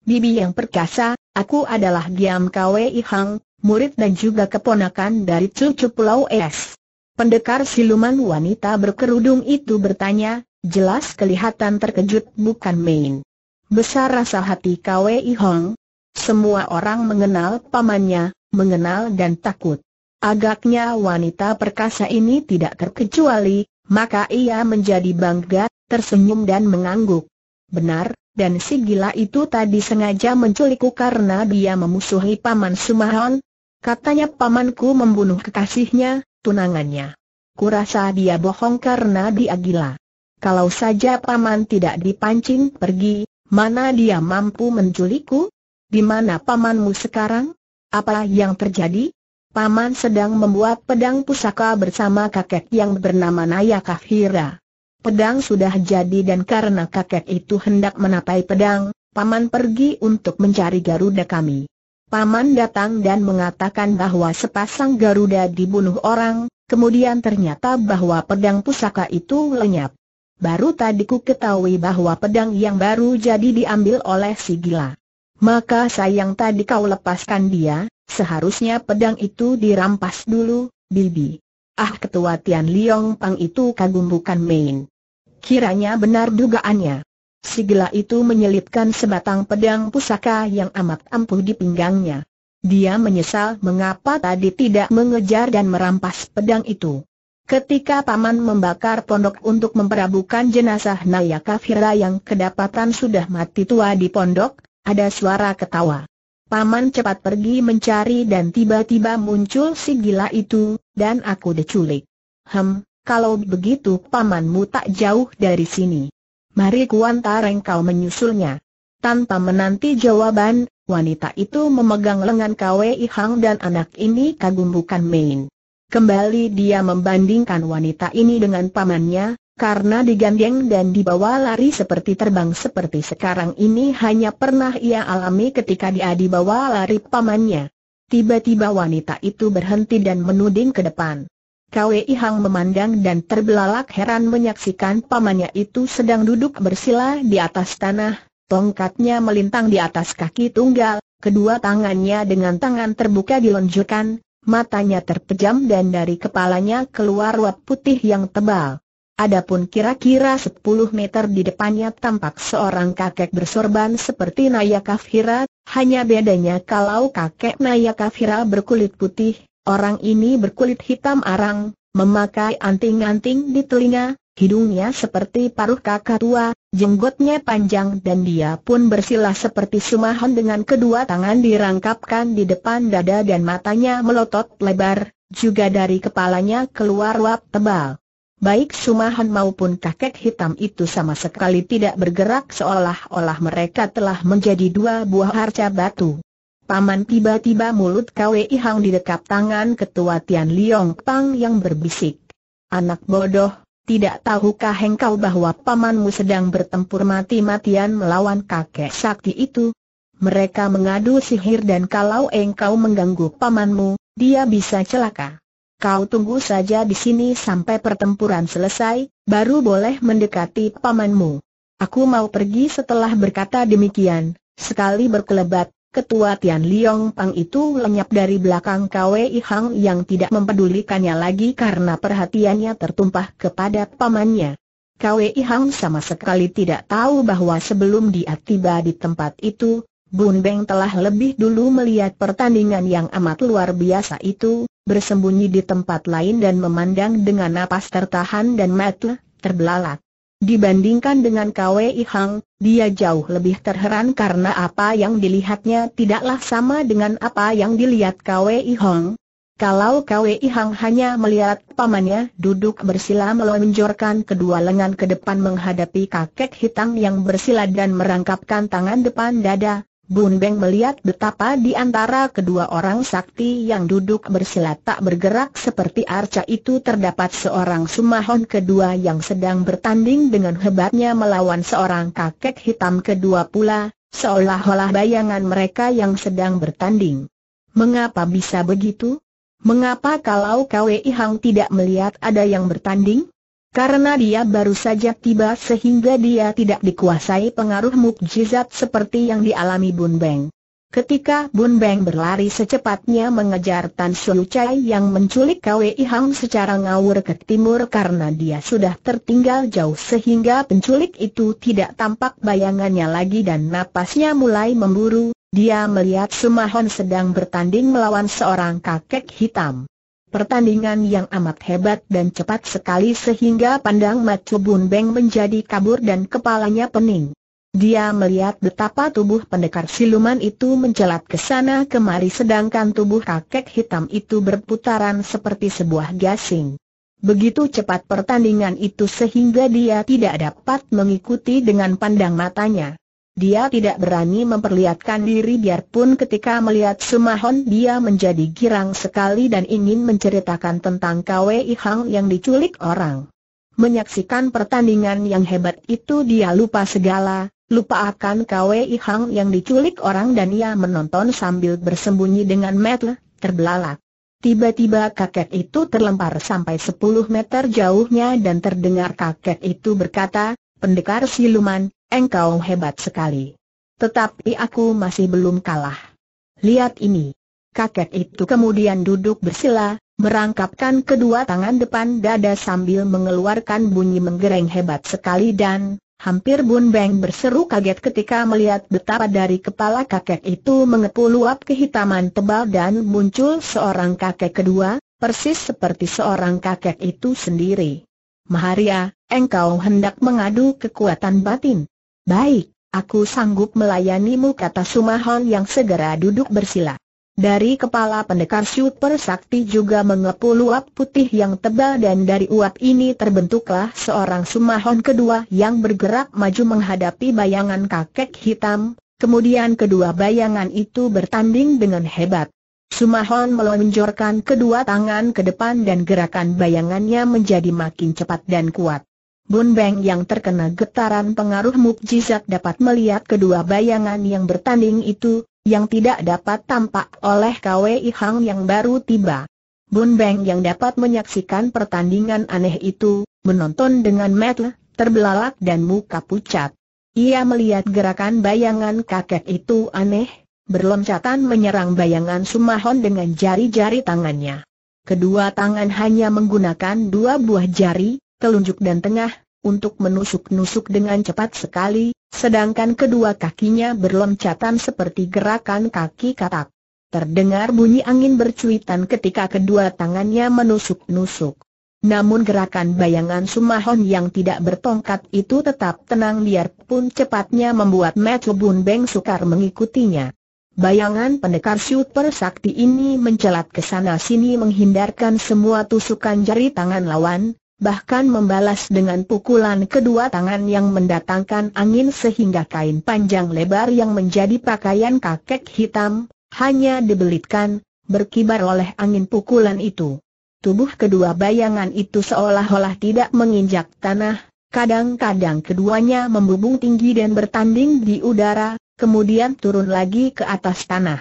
Bibi yang perkasa, aku adalah Giam Kwei Hang, murid dan juga keponakan dari cucu Pulau Es. Pendekar siluman wanita berkerudung itu bertanya, jelas kelihatan terkejut bukan main. Besar rasa hati Kwei Hong. Semua orang mengenal pamannya, mengenal dan takut. Agaknya wanita perkasa ini tidak terkecuali, maka ia menjadi bangga, tersenyum dan mengangguk. Benar, dan si gila itu tadi sengaja menculikku karena dia memusuhi Paman Sumahon. Katanya pamanku membunuh kekasihnya, tunangannya. Kurasa dia bohong karena dia gila. Kalau saja paman tidak dipancing pergi, mana dia mampu menculikku? Di mana pamanmu sekarang? Apa yang terjadi? Paman sedang membuat pedang pusaka bersama kakek yang bernama Naya Kahira. Pedang sudah jadi dan karena kakek itu hendak menapai pedang, Paman pergi untuk mencari Garuda kami. Paman datang dan mengatakan bahwa sepasang Garuda dibunuh orang, kemudian ternyata bahwa pedang pusaka itu lenyap. Baru tadi ku ketahui bahwa pedang yang baru jadi diambil oleh si gila. Maka sayang tadi kau lepaskan dia, seharusnya pedang itu dirampas dulu, Bibi. Ah ketua Tian Liong Pang itu kagum bukan main. Kiranya benar dugaannya. Sigla itu menyelipkan sebatang pedang pusaka yang amat ampuh di pinggangnya. Dia menyesal mengapa tadi tidak mengejar dan merampas pedang itu. Ketika paman membakar pondok untuk memperabukan jenazah Naya Kafira yang kedapatan sudah mati tua di pondok, ada suara ketawa. Paman cepat pergi mencari dan tiba-tiba muncul si gila itu, dan aku diculik. Hem, kalau begitu pamanmu tak jauh dari sini. Mari kuantar engkau menyusulnya. Tanpa menanti jawaban, wanita itu memegang lengan Kwei Hang dan anak ini kagum bukan main. Kembali dia membandingkan wanita ini dengan pamannya, karena digandeng dan dibawa lari seperti terbang seperti sekarang ini hanya pernah ia alami ketika dia dibawa lari pamannya. Tiba-tiba wanita itu berhenti dan menuding ke depan. Kwei Hang memandang dan terbelalak heran menyaksikan pamannya itu sedang duduk bersila di atas tanah, tongkatnya melintang di atas kaki tunggal, kedua tangannya dengan tangan terbuka diluncurkan, matanya terpejam dan dari kepalanya keluar wap putih yang tebal. Adapun kira-kira 10 meter di depannya tampak seorang kakek bersorban seperti Naya Kafira, hanya bedanya kalau kakek Naya Kafira berkulit putih, orang ini berkulit hitam arang, memakai anting-anting di telinga, hidungnya seperti paruh kakak tua, jenggotnya panjang dan dia pun bersilah seperti sumahan dengan kedua tangan dirangkapkan di depan dada dan matanya melotot lebar, juga dari kepalanya keluar wap tebal. Baik Sumahan maupun kakek hitam itu sama sekali tidak bergerak seolah-olah mereka telah menjadi dua buah harca batu. Paman tiba-tiba mulut Kwei Hang didekap tangan ketua Tian Liong Pang yang berbisik. Anak bodoh, tidak tahukah engkau bahwa pamanmu sedang bertempur mati-matian melawan kakek sakti itu? Mereka mengadu sihir dan kalau engkau mengganggu pamanmu, dia bisa celaka. Kau tunggu saja di sini sampai pertempuran selesai, baru boleh mendekati pamanmu. Aku mau pergi setelah berkata demikian, sekali berkelebat, ketua Tian Liong Pang itu lenyap dari belakang Kwei Hang yang tidak mempedulikannya lagi karena perhatiannya tertumpah kepada pamannya. Kwei Hang sama sekali tidak tahu bahwa sebelum dia tiba di tempat itu, Bun Beng telah lebih dulu melihat pertandingan yang amat luar biasa itu, bersembunyi di tempat lain dan memandang dengan napas tertahan dan mata terbelalak. Dibandingkan dengan Kwe Hang, dia jauh lebih terheran karena apa yang dilihatnya tidaklah sama dengan apa yang dilihat Kwe Hang. Kalau Kwe Hang hanya melihat pamannya duduk bersila melonjorkan kedua lengan ke depan menghadapi kakek hitam yang bersila dan merangkapkan tangan depan dada, Bun Beng melihat betapa di antara kedua orang sakti yang duduk bersila tak bergerak seperti arca itu terdapat seorang sumahon kedua yang sedang bertanding dengan hebatnya melawan seorang kakek hitam kedua pula, seolah-olah bayangan mereka yang sedang bertanding. Mengapa bisa begitu? Mengapa kalau Kwei Hang tidak melihat ada yang bertanding? Karena dia baru saja tiba sehingga dia tidak dikuasai pengaruh mukjizat seperti yang dialami Bun Beng. Ketika Bun Beng berlari secepatnya mengejar Tan Shu Chai yang menculik Kwei Hang secara ngawur ke timur karena dia sudah tertinggal jauh sehingga penculik itu tidak tampak bayangannya lagi dan napasnya mulai memburu, dia melihat Sumahon sedang bertanding melawan seorang kakek hitam. Pertandingan yang amat hebat dan cepat sekali sehingga pandang Macu Bun Beng menjadi kabur dan kepalanya pening. Dia melihat betapa tubuh pendekar siluman itu mencelat ke sana kemari sedangkan tubuh kakek hitam itu berputaran seperti sebuah gasing. Begitu cepat pertandingan itu sehingga dia tidak dapat mengikuti dengan pandang matanya. Dia tidak berani memperlihatkan diri biarpun ketika melihat Sumahon dia menjadi girang sekali dan ingin menceritakan tentang KWI Ihang yang diculik orang. Menyaksikan pertandingan yang hebat itu dia lupa segala, lupa akan KWI Ihang yang diculik orang dan ia menonton sambil bersembunyi dengan metel, terbelalak. Tiba-tiba kakek itu terlempar sampai 10 meter jauhnya dan terdengar kakek itu berkata, pendekar siluman, Engkau hebat sekali. Tetapi aku masih belum kalah. Lihat ini. Kakek itu kemudian duduk bersila, merangkapkan kedua tangan depan dada sambil mengeluarkan bunyi menggereng hebat sekali dan Hampir Bun Beng berseru kaget ketika melihat betapa dari kepala kakek itu mengepul luap kehitaman tebal dan muncul seorang kakek kedua, persis seperti seorang kakek itu sendiri. Maharia, engkau hendak mengadu kekuatan batin. Baik, aku sanggup melayanimu kata Sumahon yang segera duduk bersila. Dari kepala pendekar super sakti juga mengepul uap putih yang tebal dan dari uap ini terbentuklah seorang sumahon kedua yang bergerak maju menghadapi bayangan kakek hitam, kemudian kedua bayangan itu bertanding dengan hebat. Sumahon melonjorkan kedua tangan ke depan dan gerakan bayangannya menjadi makin cepat dan kuat. Bun Beng yang terkena getaran pengaruh mukjizat dapat melihat kedua bayangan yang bertanding itu, yang tidak dapat tampak oleh KWI Hang yang baru tiba. Bun Beng yang dapat menyaksikan pertandingan aneh itu, menonton dengan mata terbelalak dan muka pucat. Ia melihat gerakan bayangan kakek itu aneh, berloncatan menyerang bayangan Sumahon dengan jari-jari tangannya. Kedua tangan hanya menggunakan dua buah jari, telunjuk dan tengah, untuk menusuk-nusuk dengan cepat sekali, sedangkan kedua kakinya berloncatan seperti gerakan kaki katak. Terdengar bunyi angin bercuitan ketika kedua tangannya menusuk-nusuk. Namun gerakan bayangan Sumahon yang tidak bertongkat itu tetap tenang biarpun cepatnya membuat Matthew Bun Beng sukar mengikutinya. Bayangan pendekar super sakti ini mencelat ke sana sini menghindarkan semua tusukan jari tangan lawan, bahkan membalas dengan pukulan kedua tangan yang mendatangkan angin sehingga kain panjang lebar yang menjadi pakaian kakek hitam, hanya dibelitkan, berkibar oleh angin pukulan itu. Tubuh kedua bayangan itu seolah-olah tidak menginjak tanah, kadang-kadang keduanya membubung tinggi dan bertanding di udara, kemudian turun lagi ke atas tanah.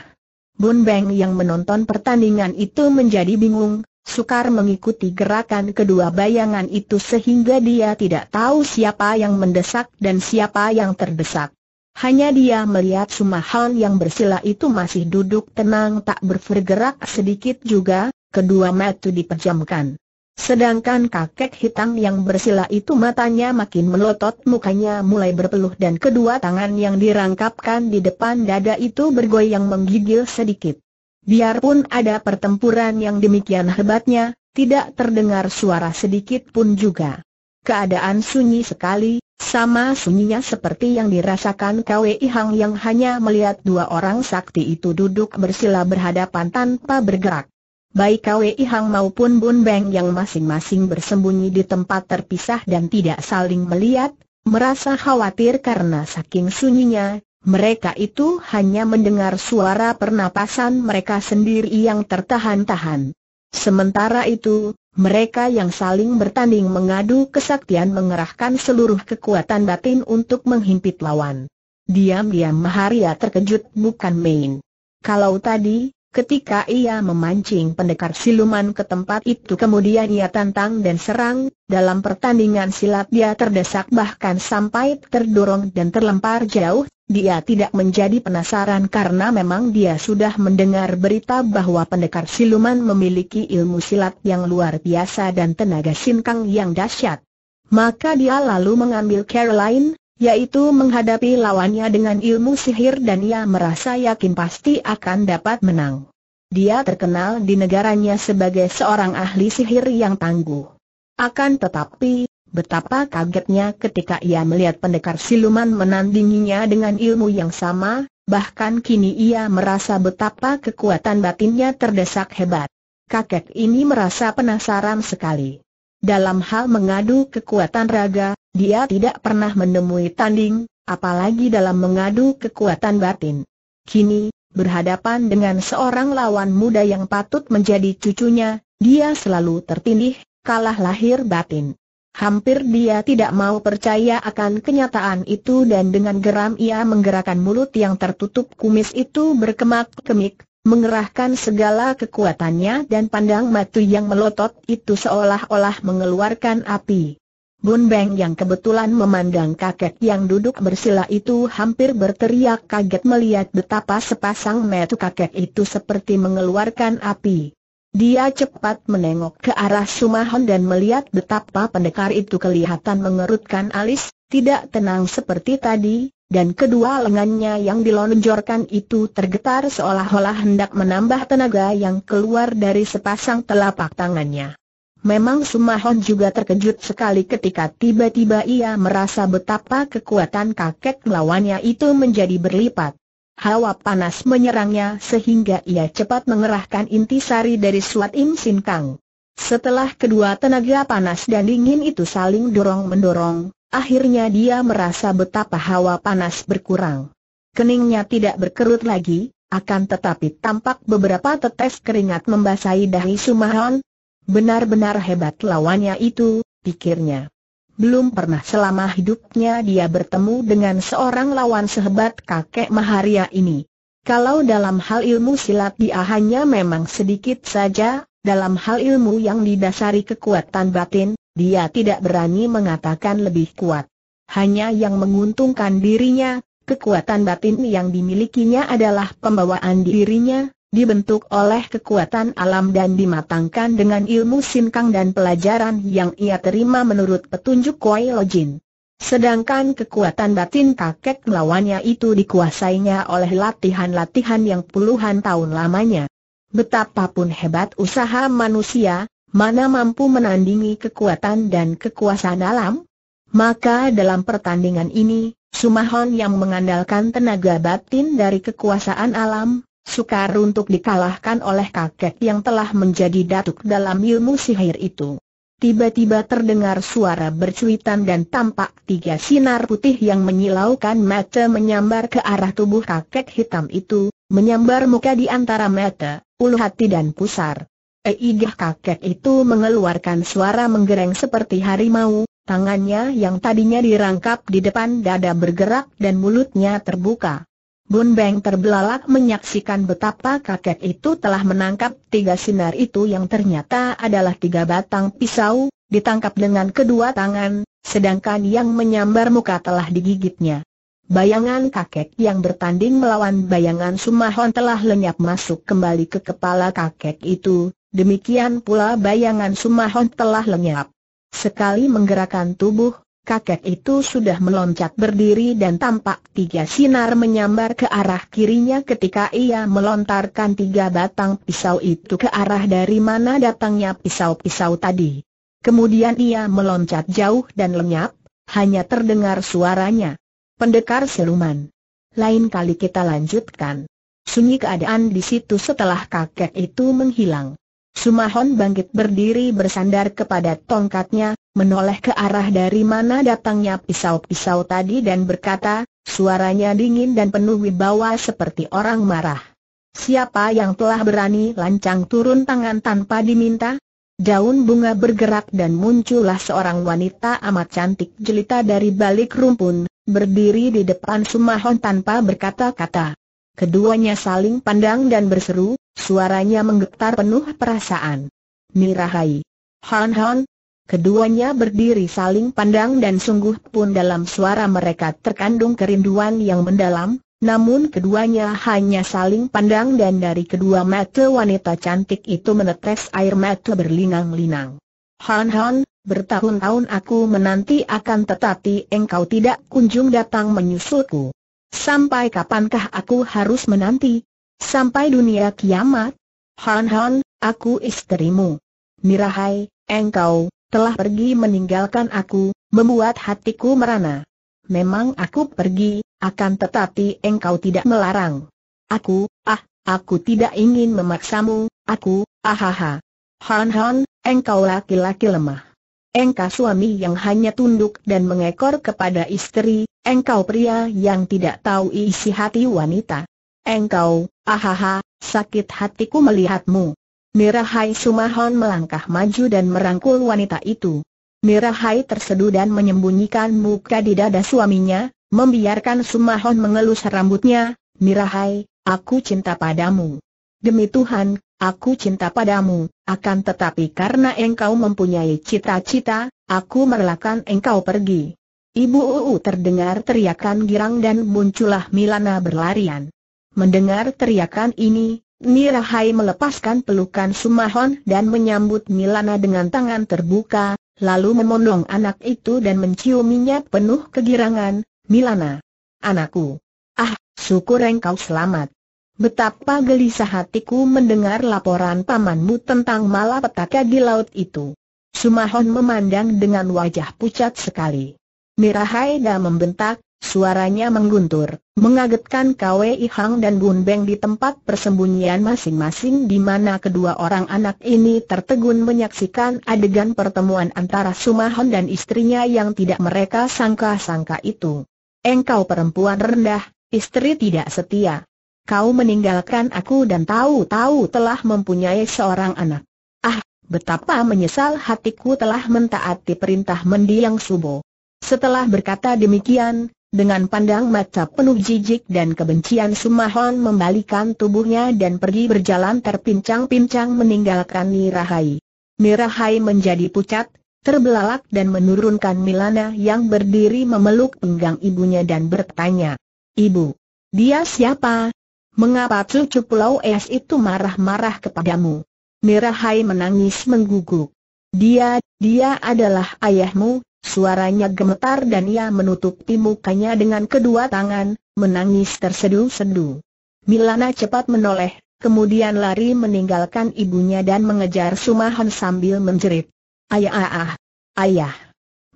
Bun Beng yang menonton pertandingan itu menjadi bingung, Sukar mengikuti gerakan kedua bayangan itu sehingga dia tidak tahu siapa yang mendesak dan siapa yang terdesak. Hanya dia melihat Sumahan yang bersila itu masih duduk tenang tak bergerak sedikit juga, kedua mata dipejamkan. Sedangkan kakek hitam yang bersila itu matanya makin melotot mukanya mulai berpeluh dan kedua tangan yang dirangkapkan di depan dada itu bergoyang menggigil sedikit. Biarpun ada pertempuran yang demikian hebatnya, tidak terdengar suara sedikit pun juga. Keadaan sunyi sekali, sama sunyinya seperti yang dirasakan Kwe Hang yang hanya melihat dua orang sakti itu duduk bersila berhadapan tanpa bergerak. Baik Kwe Hang maupun Bun Beng yang masing-masing bersembunyi di tempat terpisah dan tidak saling melihat, merasa khawatir karena saking sunyinya, mereka itu hanya mendengar suara pernapasan mereka sendiri yang tertahan-tahan. Sementara itu, mereka yang saling bertanding mengadu kesaktian mengerahkan seluruh kekuatan batin untuk menghimpit lawan. Diam-diam Maharia terkejut bukan main. Kalau tadi, Ketika ia memancing pendekar siluman ke tempat itu kemudian ia tantang dan serang, dalam pertandingan silat dia terdesak bahkan sampai terdorong dan terlempar jauh, dia tidak menjadi penasaran karena memang dia sudah mendengar berita bahwa pendekar siluman memiliki ilmu silat yang luar biasa dan tenaga sinkang yang dahsyat. Maka dia lalu mengambil Caroline, yaitu menghadapi lawannya dengan ilmu sihir dan ia merasa yakin pasti akan dapat menang. Dia terkenal di negaranya sebagai seorang ahli sihir yang tangguh. Akan tetapi, betapa kagetnya ketika ia melihat pendekar siluman menandinginya dengan ilmu yang sama, bahkan kini ia merasa betapa kekuatan batinnya terdesak hebat. Kakek ini merasa penasaran sekali. Dalam hal mengadu kekuatan raga, dia tidak pernah menemui tanding, apalagi dalam mengadu kekuatan batin. Kini, berhadapan dengan seorang lawan muda yang patut menjadi cucunya, dia selalu tertindih, kalah lahir batin. Hampir dia tidak mau percaya akan kenyataan itu dan dengan geram ia menggerakkan mulut yang tertutup kumis itu berkemak-kemik, mengerahkan segala kekuatannya dan pandang matu yang melotot itu seolah-olah mengeluarkan api. Bun Beng yang kebetulan memandang kakek yang duduk bersila itu hampir berteriak kaget melihat betapa sepasang metu kakek itu seperti mengeluarkan api. Dia cepat menengok ke arah Sumahon dan melihat betapa pendekar itu kelihatan mengerutkan alis, tidak tenang seperti tadi, dan kedua lengannya yang dilonjorkan itu tergetar seolah-olah hendak menambah tenaga yang keluar dari sepasang telapak tangannya. Memang Sumahon juga terkejut sekali ketika tiba-tiba ia merasa betapa kekuatan kakek lawannya itu menjadi berlipat. Hawa panas menyerangnya sehingga ia cepat mengerahkan inti sari dari Suat Im Sin Kang. Setelah kedua tenaga panas dan dingin itu saling dorong-mendorong, akhirnya dia merasa betapa hawa panas berkurang. Keningnya tidak berkerut lagi, akan tetapi tampak beberapa tetes keringat membasahi dahi Sumahon, Benar-benar hebat lawannya itu, pikirnya. Belum pernah selama hidupnya dia bertemu dengan seorang lawan sehebat kakek Maharia ini. Kalau dalam hal ilmu silat dia hanya memang sedikit saja, dalam hal ilmu yang didasari kekuatan batin, dia tidak berani mengatakan lebih kuat. Hanya yang menguntungkan dirinya, kekuatan batin yang dimilikinya adalah pembawaan dirinya, dibentuk oleh kekuatan alam dan dimatangkan dengan ilmu sinkang dan pelajaran yang ia terima menurut petunjuk Kuai Lojin. Sedangkan kekuatan batin kakek melawannya itu dikuasainya oleh latihan-latihan yang puluhan tahun lamanya. Betapapun hebat usaha manusia, mana mampu menandingi kekuatan dan kekuasaan alam? Maka dalam pertandingan ini, Sumahon yang mengandalkan tenaga batin dari kekuasaan alam, Sukar untuk dikalahkan oleh kakek yang telah menjadi datuk dalam ilmu sihir itu. Tiba-tiba terdengar suara bercuitan dan tampak tiga sinar putih yang menyilaukan mata menyambar ke arah tubuh kakek hitam itu, menyambar muka di antara mata, ulu hati dan pusar. Eigah kakek itu mengeluarkan suara menggereng seperti harimau, tangannya yang tadinya dirangkap di depan dada bergerak dan mulutnya terbuka. Bun Beng terbelalak menyaksikan betapa kakek itu telah menangkap tiga sinar itu yang ternyata adalah tiga batang pisau, ditangkap dengan kedua tangan, sedangkan yang menyambar muka telah digigitnya. Bayangan kakek yang bertanding melawan bayangan Sumahon telah lenyap masuk kembali ke kepala kakek itu, demikian pula bayangan Sumahon telah lenyap. Sekali menggerakkan tubuh, kakek itu sudah meloncat berdiri dan tampak tiga sinar menyambar ke arah kirinya ketika ia melontarkan tiga batang pisau itu ke arah dari mana datangnya pisau-pisau tadi. Kemudian ia meloncat jauh dan lenyap, hanya terdengar suaranya. Pendekar siluman. Lain kali kita lanjutkan. Sunyi keadaan di situ setelah kakek itu menghilang. Sumahon bangkit berdiri bersandar kepada tongkatnya, menoleh ke arah dari mana datangnya pisau-pisau tadi dan berkata, suaranya dingin dan penuh wibawa seperti orang marah. Siapa yang telah berani lancang turun tangan tanpa diminta? Daun bunga bergerak dan muncullah seorang wanita amat cantik jelita dari balik rumpun, berdiri di depan Sumahon tanpa berkata-kata. Keduanya saling pandang dan berseru, Suaranya menggetar penuh perasaan. Mirahai. Han Han. Keduanya berdiri saling pandang dan sungguh pun dalam suara mereka terkandung kerinduan yang mendalam, namun keduanya hanya saling pandang dan dari kedua mata wanita cantik itu menetes air mata berlinang-linang. Han Han, bertahun-tahun aku menanti akan tetapi engkau tidak kunjung datang menyusulku. Sampai kapankah aku harus menanti? Sampai dunia kiamat. Han Han, aku istrimu. Mirahai, engkau, telah pergi meninggalkan aku, membuat hatiku merana. Memang aku pergi, akan tetapi engkau tidak melarang. Aku, ah, aku tidak ingin memaksamu, aku, ahaha. Han Han, engkau laki-laki lemah. Engkau suami yang hanya tunduk dan mengekor kepada istri, engkau pria yang tidak tahu isi hati wanita. Engkau, ahaha, sakit hatiku melihatmu. Mirahai Sumahon melangkah maju dan merangkul wanita itu. Mirahai tersedu dan menyembunyikan muka di dada suaminya, membiarkan Sumahon mengelus rambutnya, Mirahai, aku cinta padamu. Demi Tuhan, aku cinta padamu, akan tetapi karena engkau mempunyai cita-cita, aku merelakan engkau pergi. Ibu Uu terdengar teriakan girang dan muncullah Milana berlarian. Mendengar teriakan ini, Nirahai melepaskan pelukan Sumahon dan menyambut Milana dengan tangan terbuka, lalu memondong anak itu dan menciuminya penuh kegirangan, Milana. Anakku. Ah, syukur engkau selamat. Betapa gelisah hatiku mendengar laporan pamanmu tentang malapetaka di laut itu. Sumahon memandang dengan wajah pucat sekali. Mirahai dah membentak, Suaranya mengguntur, mengagetkan Kwei Hang dan Bun Beng di tempat persembunyian masing-masing di mana kedua orang anak ini tertegun menyaksikan adegan pertemuan antara Sumahon dan istrinya yang tidak mereka sangka-sangka itu. Engkau perempuan rendah, istri tidak setia. Kau meninggalkan aku dan tahu-tahu telah mempunyai seorang anak. Ah, betapa menyesal hatiku telah mentaati perintah mendiang Subo. Setelah berkata demikian, dengan pandang mata penuh jijik dan kebencian Sumahon membalikan tubuhnya dan pergi berjalan terpincang-pincang meninggalkan Nirahai. Nirahai menjadi pucat, terbelalak dan menurunkan Milana yang berdiri memeluk pinggang ibunya dan bertanya, Ibu, dia siapa? Mengapa cucu Pulau Es itu marah-marah kepadamu? Nirahai menangis mengguguk. Dia, dia adalah ayahmu, Suaranya gemetar dan ia menutupi mukanya dengan kedua tangan, menangis tersedu sedu Milana cepat menoleh, kemudian lari meninggalkan ibunya dan mengejar Sumahan sambil menjerit. Ayah, ah, ah, ayah.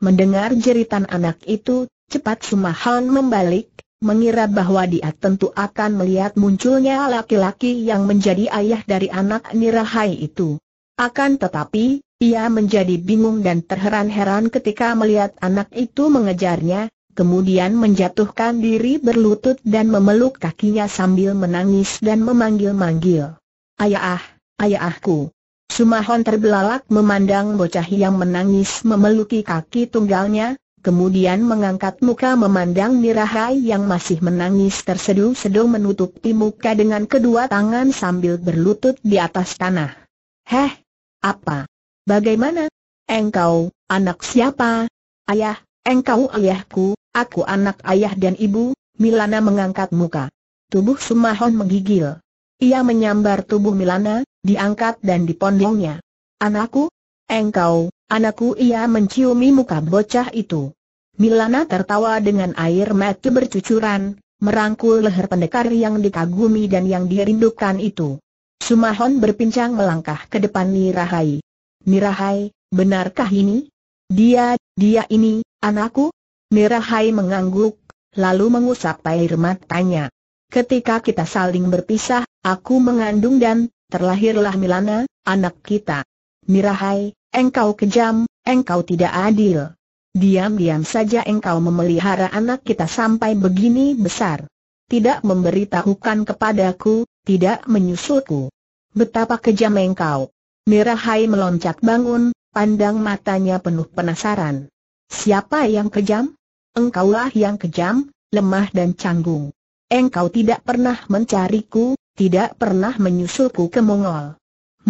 Mendengar jeritan anak itu, cepat Sumahan membalik, mengira bahwa dia tentu akan melihat munculnya laki-laki yang menjadi ayah dari anak Nirahai itu. Akan tetapi, ia menjadi bingung dan terheran-heran ketika melihat anak itu mengejarnya, kemudian menjatuhkan diri berlutut dan memeluk kakinya sambil menangis dan memanggil-manggil. Ayah, ah, ayahku. Sumahon terbelalak memandang bocah yang menangis memeluki kaki tunggalnya, kemudian mengangkat muka memandang Nirahai yang masih menangis terseduh-seduh menutupi muka dengan kedua tangan sambil berlutut di atas tanah. Heh, apa? Bagaimana? Engkau, anak siapa? Ayah, engkau ayahku, aku anak ayah dan ibu, Milana mengangkat muka. Tubuh Sumahon menggigil. Ia menyambar tubuh Milana, diangkat dan dipondongnya. Anakku? Engkau, anakku ia menciumi muka bocah itu. Milana tertawa dengan air mata bercucuran, merangkul leher pendekar yang dikagumi dan yang dirindukan itu. Sumahon berpincang melangkah ke depan Nirahai. Mirahai, benarkah ini? Dia, dia ini, anakku? Mirahai mengangguk, lalu mengusap air matanya. Ketika kita saling berpisah, aku mengandung dan terlahirlah Milana, anak kita. Mirahai, engkau kejam, engkau tidak adil. Diam-diam saja engkau memelihara anak kita sampai begini besar tidak memberitahukan kepadaku, tidak menyusulku. Betapa kejam engkau. Mirahai meloncat bangun, pandang matanya penuh penasaran. Siapa yang kejam? Engkaulah yang kejam, lemah dan canggung. Engkau tidak pernah mencariku, tidak pernah menyusulku ke Mongol.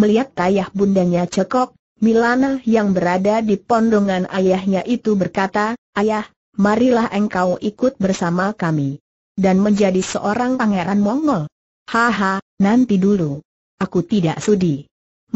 Melihat ayah bundanya cekok, Milana yang berada di pondongan ayahnya itu berkata, Ayah, marilah engkau ikut bersama kami. Dan menjadi seorang pangeran Mongol. Haha, nanti dulu. Aku tidak sudi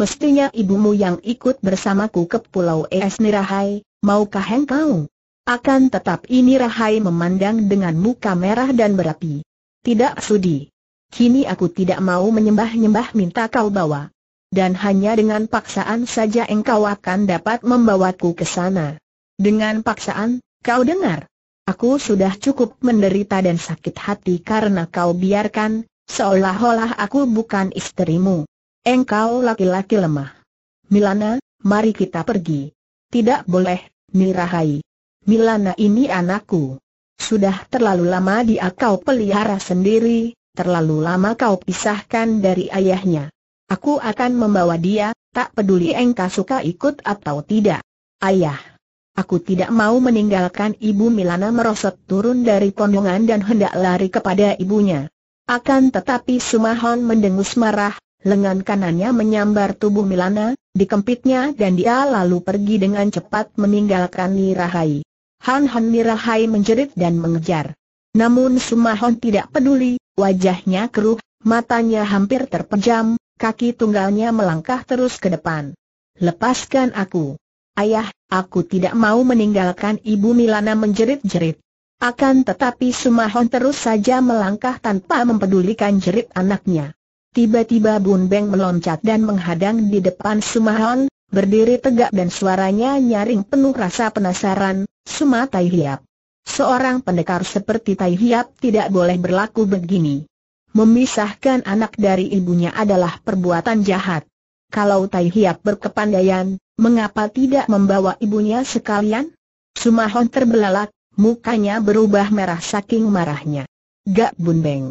mestinya ibumu yang ikut bersamaku ke Pulau Es Nirahai, maukah engkau? Akan tetap ini Rahai memandang dengan muka merah dan berapi. Tidak sudi. Kini aku tidak mau menyembah-nyembah minta kau bawa. Dan hanya dengan paksaan saja engkau akan dapat membawaku ke sana. Dengan paksaan, kau dengar. Aku sudah cukup menderita dan sakit hati karena kau biarkan, seolah-olah aku bukan istrimu. Engkau laki-laki lemah. Milana, mari kita pergi. Tidak boleh, Nirahai. Milana ini anakku. Sudah terlalu lama dia kau pelihara sendiri, terlalu lama kau pisahkan dari ayahnya. Aku akan membawa dia, tak peduli engkau suka ikut atau tidak. Ayah. Aku tidak mau meninggalkan ibu Milana merosot turun dari pondongan dan hendak lari kepada ibunya. Akan tetapi Sumahon mendengus marah, lengan kanannya menyambar tubuh Milana, dikempitnya dan dia lalu pergi dengan cepat meninggalkan Nirahai. Han Han Nirahai menjerit dan mengejar. Namun Sumahon tidak peduli, wajahnya keruh, matanya hampir terpejam, kaki tunggalnya melangkah terus ke depan. Lepaskan aku. Ayah, aku tidak mau meninggalkan ibu Milana menjerit-jerit. Akan tetapi Sumahon terus saja melangkah tanpa mempedulikan jerit anaknya. Tiba-tiba Bun Beng meloncat dan menghadang di depan Sumahon, berdiri tegak dan suaranya nyaring penuh rasa penasaran, Suma Tai Hiap. Seorang pendekar seperti Tai Hiap tidak boleh berlaku begini. Memisahkan anak dari ibunya adalah perbuatan jahat. Kalau Tai Hiap berkepandaian, mengapa tidak membawa ibunya sekalian? Sumahon terbelalak, mukanya berubah merah saking marahnya. Gak Bun Beng.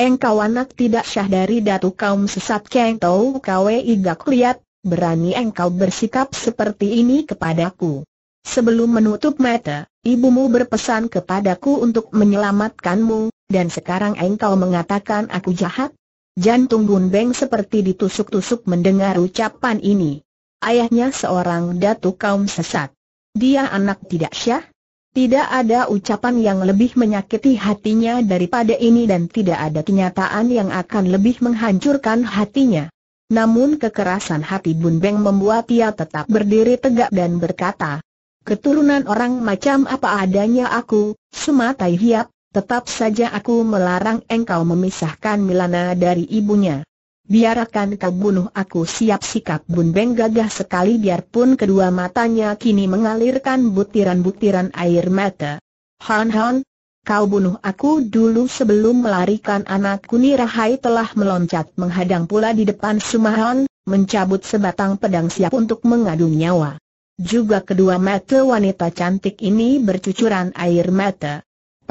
Engkau anak tidak syah dari datu kaum sesat Kang Tau Kwe gak kulihat, berani engkau bersikap seperti ini kepadaku. Sebelum menutup mata, ibumu berpesan kepadaku untuk menyelamatkanmu, dan sekarang engkau mengatakan aku jahat? Jantung Bun Beng seperti ditusuk-tusuk mendengar ucapan ini. Ayahnya seorang datu kaum sesat. Dia anak tidak syah, tidak ada ucapan yang lebih menyakiti hatinya daripada ini dan tidak ada kenyataan yang akan lebih menghancurkan hatinya. Namun kekerasan hati Bun Beng membuat ia tetap berdiri tegak dan berkata, Keturunan orang macam apa adanya aku, semata hiap, tetap saja aku melarang engkau memisahkan Milana dari ibunya. Biarkan kau bunuh aku siap sikap Bun Beng gagah sekali biarpun kedua matanya kini mengalirkan butiran-butiran air mata. Han Han, kau bunuh aku dulu sebelum melarikan anakku Nirahai telah meloncat menghadang pula di depan Sumahan, mencabut sebatang pedang siap untuk mengadu nyawa. Juga kedua mata wanita cantik ini bercucuran air mata.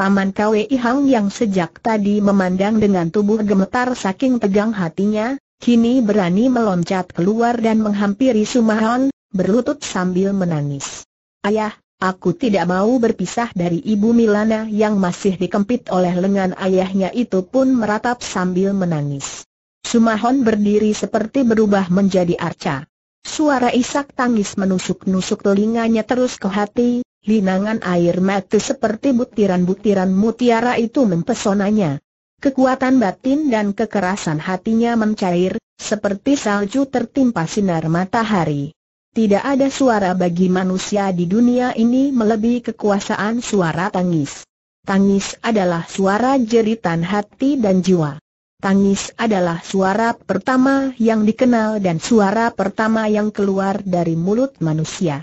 Paman Kwe Hang yang sejak tadi memandang dengan tubuh gemetar saking tegang hatinya, kini berani meloncat keluar dan menghampiri Sumahon, berlutut sambil menangis. Ayah, aku tidak mau berpisah dari ibu Milana yang masih dikempit oleh lengan ayahnya itu pun meratap sambil menangis. Sumahon berdiri seperti berubah menjadi arca. Suara isak tangis menusuk-nusuk telinganya terus ke hati, linangan air mata seperti butiran-butiran mutiara itu mempesonanya. Kekuatan batin dan kekerasan hatinya mencair, seperti salju tertimpa sinar matahari. Tidak ada suara bagi manusia di dunia ini melebihi kekuasaan suara tangis. Tangis adalah suara jeritan hati dan jiwa. Tangis adalah suara pertama yang dikenal dan suara pertama yang keluar dari mulut manusia.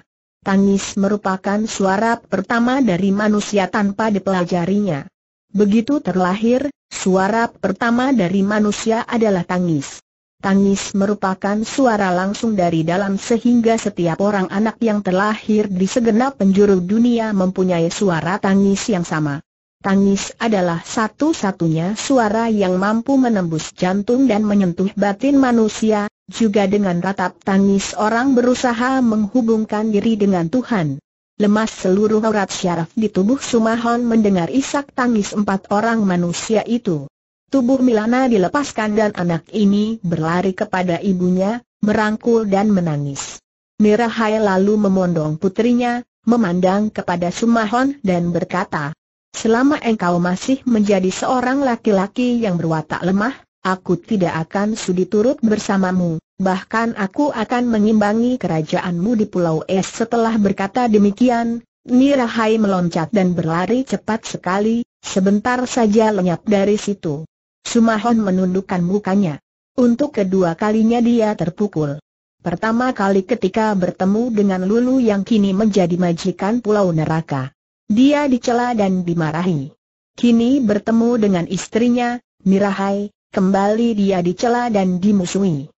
Tangis merupakan suara pertama dari manusia tanpa dipelajarinya. Begitu terlahir, suara pertama dari manusia adalah tangis. Tangis merupakan suara langsung dari dalam sehingga setiap orang anak yang terlahir di segenap penjuru dunia mempunyai suara tangis yang sama. Tangis adalah satu-satunya suara yang mampu menembus jantung dan menyentuh batin manusia, juga dengan ratap tangis orang berusaha menghubungkan diri dengan Tuhan. Lemas seluruh urat syaraf di tubuh Sumahon mendengar isak tangis empat orang manusia itu. Tubuh Milana dilepaskan dan anak ini berlari kepada ibunya, merangkul dan menangis. Mirahai lalu memondong putrinya, memandang kepada Sumahon dan berkata, Selama engkau masih menjadi seorang laki-laki yang berwatak lemah, aku tidak akan sudi turut bersamamu, bahkan aku akan mengimbangi kerajaanmu di Pulau Es setelah berkata demikian, Nirahai meloncat dan berlari cepat sekali, sebentar saja lenyap dari situ. Sumahon menundukkan mukanya. Untuk kedua kalinya dia terpukul. Pertama kali ketika bertemu dengan Lulu yang kini menjadi majikan Pulau Neraka. Dia dicela dan dimarahi. Kini bertemu dengan istrinya, Mirahai, kembali dia dicela dan dimusuhi.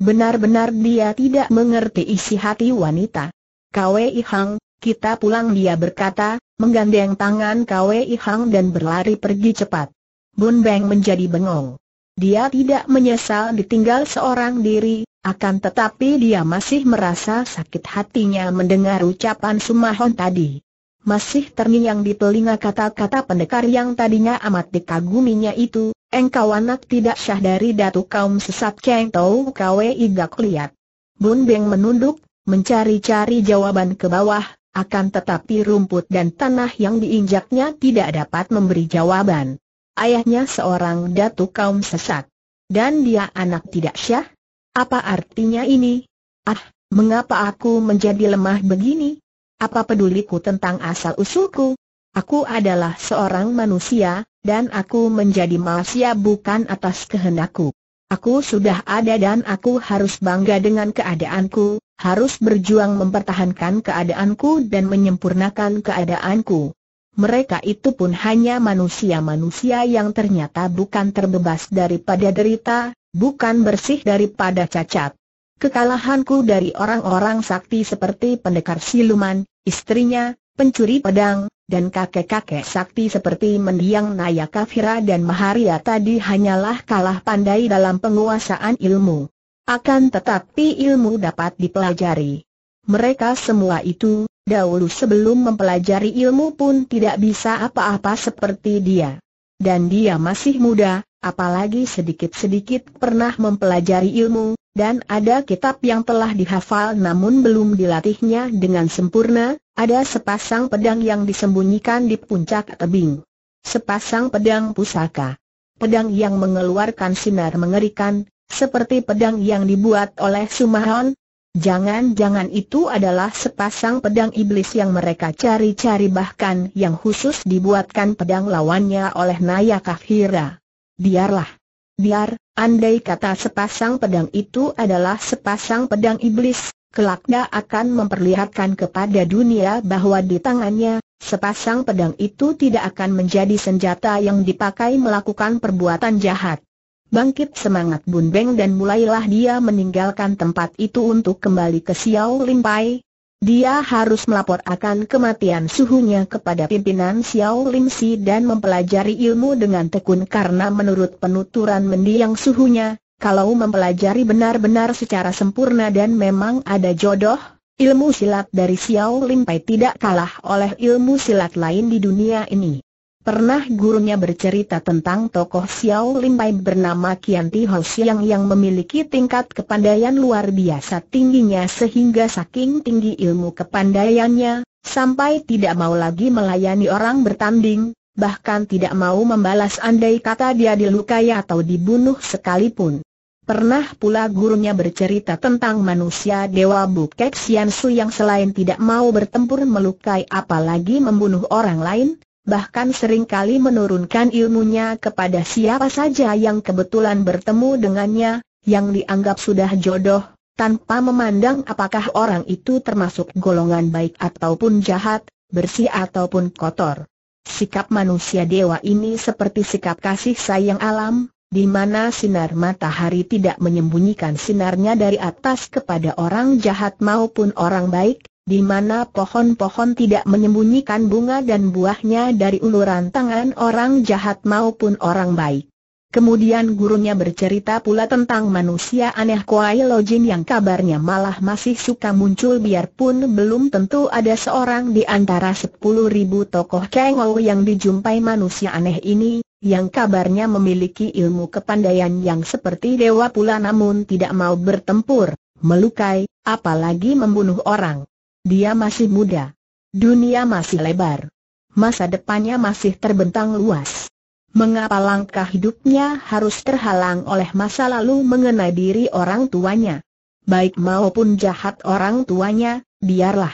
Benar-benar dia tidak mengerti isi hati wanita. Kwei Hang, kita pulang dia berkata, menggandeng tangan Kwei Hang dan berlari pergi cepat. Bun Beng menjadi bengong. Dia tidak menyesal ditinggal seorang diri, akan tetapi dia masih merasa sakit hatinya mendengar ucapan Sumahon tadi. Masih terngiang di telinga kata-kata pendekar yang tadinya amat dikaguminya itu, Engkau anak tidak syah dari datu kaum sesat Kang Tau Kwe Igak Liat. Bun Beng menunduk, mencari-cari jawaban ke bawah, akan tetapi rumput dan tanah yang diinjaknya tidak dapat memberi jawaban. Ayahnya seorang datu kaum sesat. Dan dia anak tidak syah? Apa artinya ini? Ah, mengapa aku menjadi lemah begini? Apa peduliku tentang asal-usulku? Aku adalah seorang manusia, dan aku menjadi manusia bukan atas kehendakku. Aku sudah ada dan aku harus bangga dengan keadaanku, harus berjuang mempertahankan keadaanku dan menyempurnakan keadaanku. Mereka itu pun hanya manusia-manusia yang ternyata bukan terbebas daripada derita, bukan bersih daripada cacat. Kekalahanku dari orang-orang sakti seperti pendekar siluman, istrinya, pencuri pedang, dan kakek-kakek sakti seperti mendiang Naya Kafira dan Maharia tadi hanyalah kalah pandai dalam penguasaan ilmu. Akan tetapi ilmu dapat dipelajari. Mereka semua itu, dahulu sebelum mempelajari ilmu pun tidak bisa apa-apa seperti dia. Dan dia masih muda, apalagi sedikit-sedikit pernah mempelajari ilmu, dan ada kitab yang telah dihafal namun belum dilatihnya dengan sempurna, ada sepasang pedang yang disembunyikan di puncak tebing. Sepasang pedang pusaka. Pedang yang mengeluarkan sinar mengerikan, seperti pedang yang dibuat oleh Sumahon. Jangan-jangan itu adalah sepasang pedang iblis yang mereka cari-cari bahkan yang khusus dibuatkan pedang lawannya oleh Naya Kahira. Biarlah. Biar, andai kata sepasang pedang itu adalah sepasang pedang iblis, kelaknya akan memperlihatkan kepada dunia bahwa di tangannya, sepasang pedang itu tidak akan menjadi senjata yang dipakai melakukan perbuatan jahat. Bangkit semangat Bun Beng dan mulailah dia meninggalkan tempat itu untuk kembali ke Siau Limpai, dia harus melapor akan kematian suhunya kepada pimpinan Xiao Lim Si dan mempelajari ilmu dengan tekun karena menurut penuturan mendiang suhunya, kalau mempelajari benar-benar secara sempurna dan memang ada jodoh, ilmu silat dari Xiao Lim Pai tidak kalah oleh ilmu silat lain di dunia ini. Pernah gurunya bercerita tentang tokoh Xiao Pai bernama Kian Ti Ho Xiang yang memiliki tingkat kepandaian luar biasa tingginya sehingga saking tinggi ilmu kepandaiannya, sampai tidak mau lagi melayani orang bertanding, bahkan tidak mau membalas andai kata dia dilukai atau dibunuh sekalipun. Pernah pula gurunya bercerita tentang manusia Dewa Bukek Su yang selain tidak mau bertempur melukai apalagi membunuh orang lain, bahkan seringkali menurunkan ilmunya kepada siapa saja yang kebetulan bertemu dengannya, yang dianggap sudah jodoh, tanpa memandang apakah orang itu termasuk golongan baik ataupun jahat, bersih ataupun kotor. Sikap manusia dewa ini seperti sikap kasih sayang alam, di mana sinar matahari tidak menyembunyikan sinarnya dari atas kepada orang jahat maupun orang baik, di mana pohon-pohon tidak menyembunyikan bunga dan buahnya dari uluran tangan orang jahat maupun orang baik. Kemudian gurunya bercerita pula tentang manusia aneh Kuai Lojin yang kabarnya malah masih suka muncul biarpun belum tentu ada seorang di antara sepuluh ribu tokoh Kengou yang dijumpai manusia aneh ini, yang kabarnya memiliki ilmu kepandaian yang seperti dewa pula namun tidak mau bertempur, melukai, apalagi membunuh orang. Dia masih muda. Dunia masih lebar. Masa depannya masih terbentang luas. Mengapa langkah hidupnya harus terhalang oleh masa lalu mengenai diri orang tuanya? Baik maupun jahat orang tuanya, biarlah.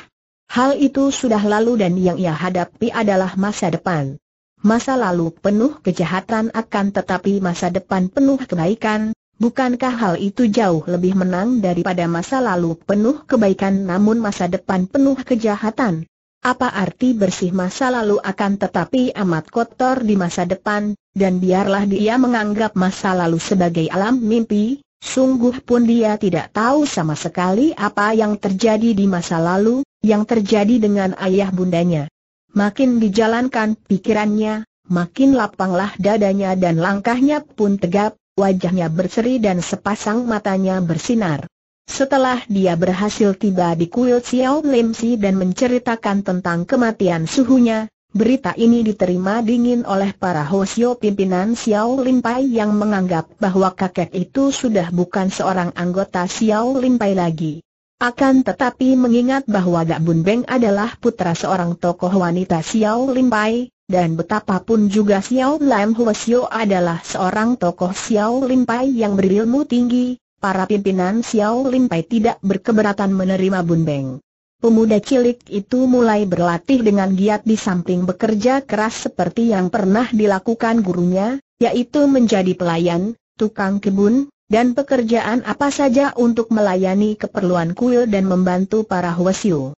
Hal itu sudah lalu dan yang ia hadapi adalah masa depan. Masa lalu penuh kejahatan akan tetapi masa depan penuh kebaikan, Bukankah hal itu jauh lebih menang daripada masa lalu penuh kebaikan namun masa depan penuh kejahatan? Apa arti bersih masa lalu akan tetapi amat kotor di masa depan, dan biarlah dia menganggap masa lalu sebagai alam mimpi, sungguh pun dia tidak tahu sama sekali apa yang terjadi di masa lalu, yang terjadi dengan ayah bundanya. Makin dijalankan pikirannya, makin lapanglah dadanya dan langkahnya pun tegap, wajahnya berseri dan sepasang matanya bersinar. Setelah dia berhasil tiba di kuil Xiao Lim Si dan menceritakan tentang kematian suhunya, berita ini diterima dingin oleh para Hosio pimpinan Xiao Lim Pai yang menganggap bahwa kakek itu sudah bukan seorang anggota Xiao Lim Pai lagi. Akan tetapi mengingat bahwa Gak Bun Beng adalah putra seorang tokoh wanita Xiao Lim Pai, dan betapapun juga Xiao Lam Huasio adalah seorang tokoh Xiao Pai yang berilmu tinggi, para pimpinan Xiao Pai tidak berkeberatan menerima Bun Beng. Pemuda cilik itu mulai berlatih dengan giat di samping bekerja keras seperti yang pernah dilakukan gurunya, yaitu menjadi pelayan, tukang kebun, dan pekerjaan apa saja untuk melayani keperluan kuil dan membantu para Huasio.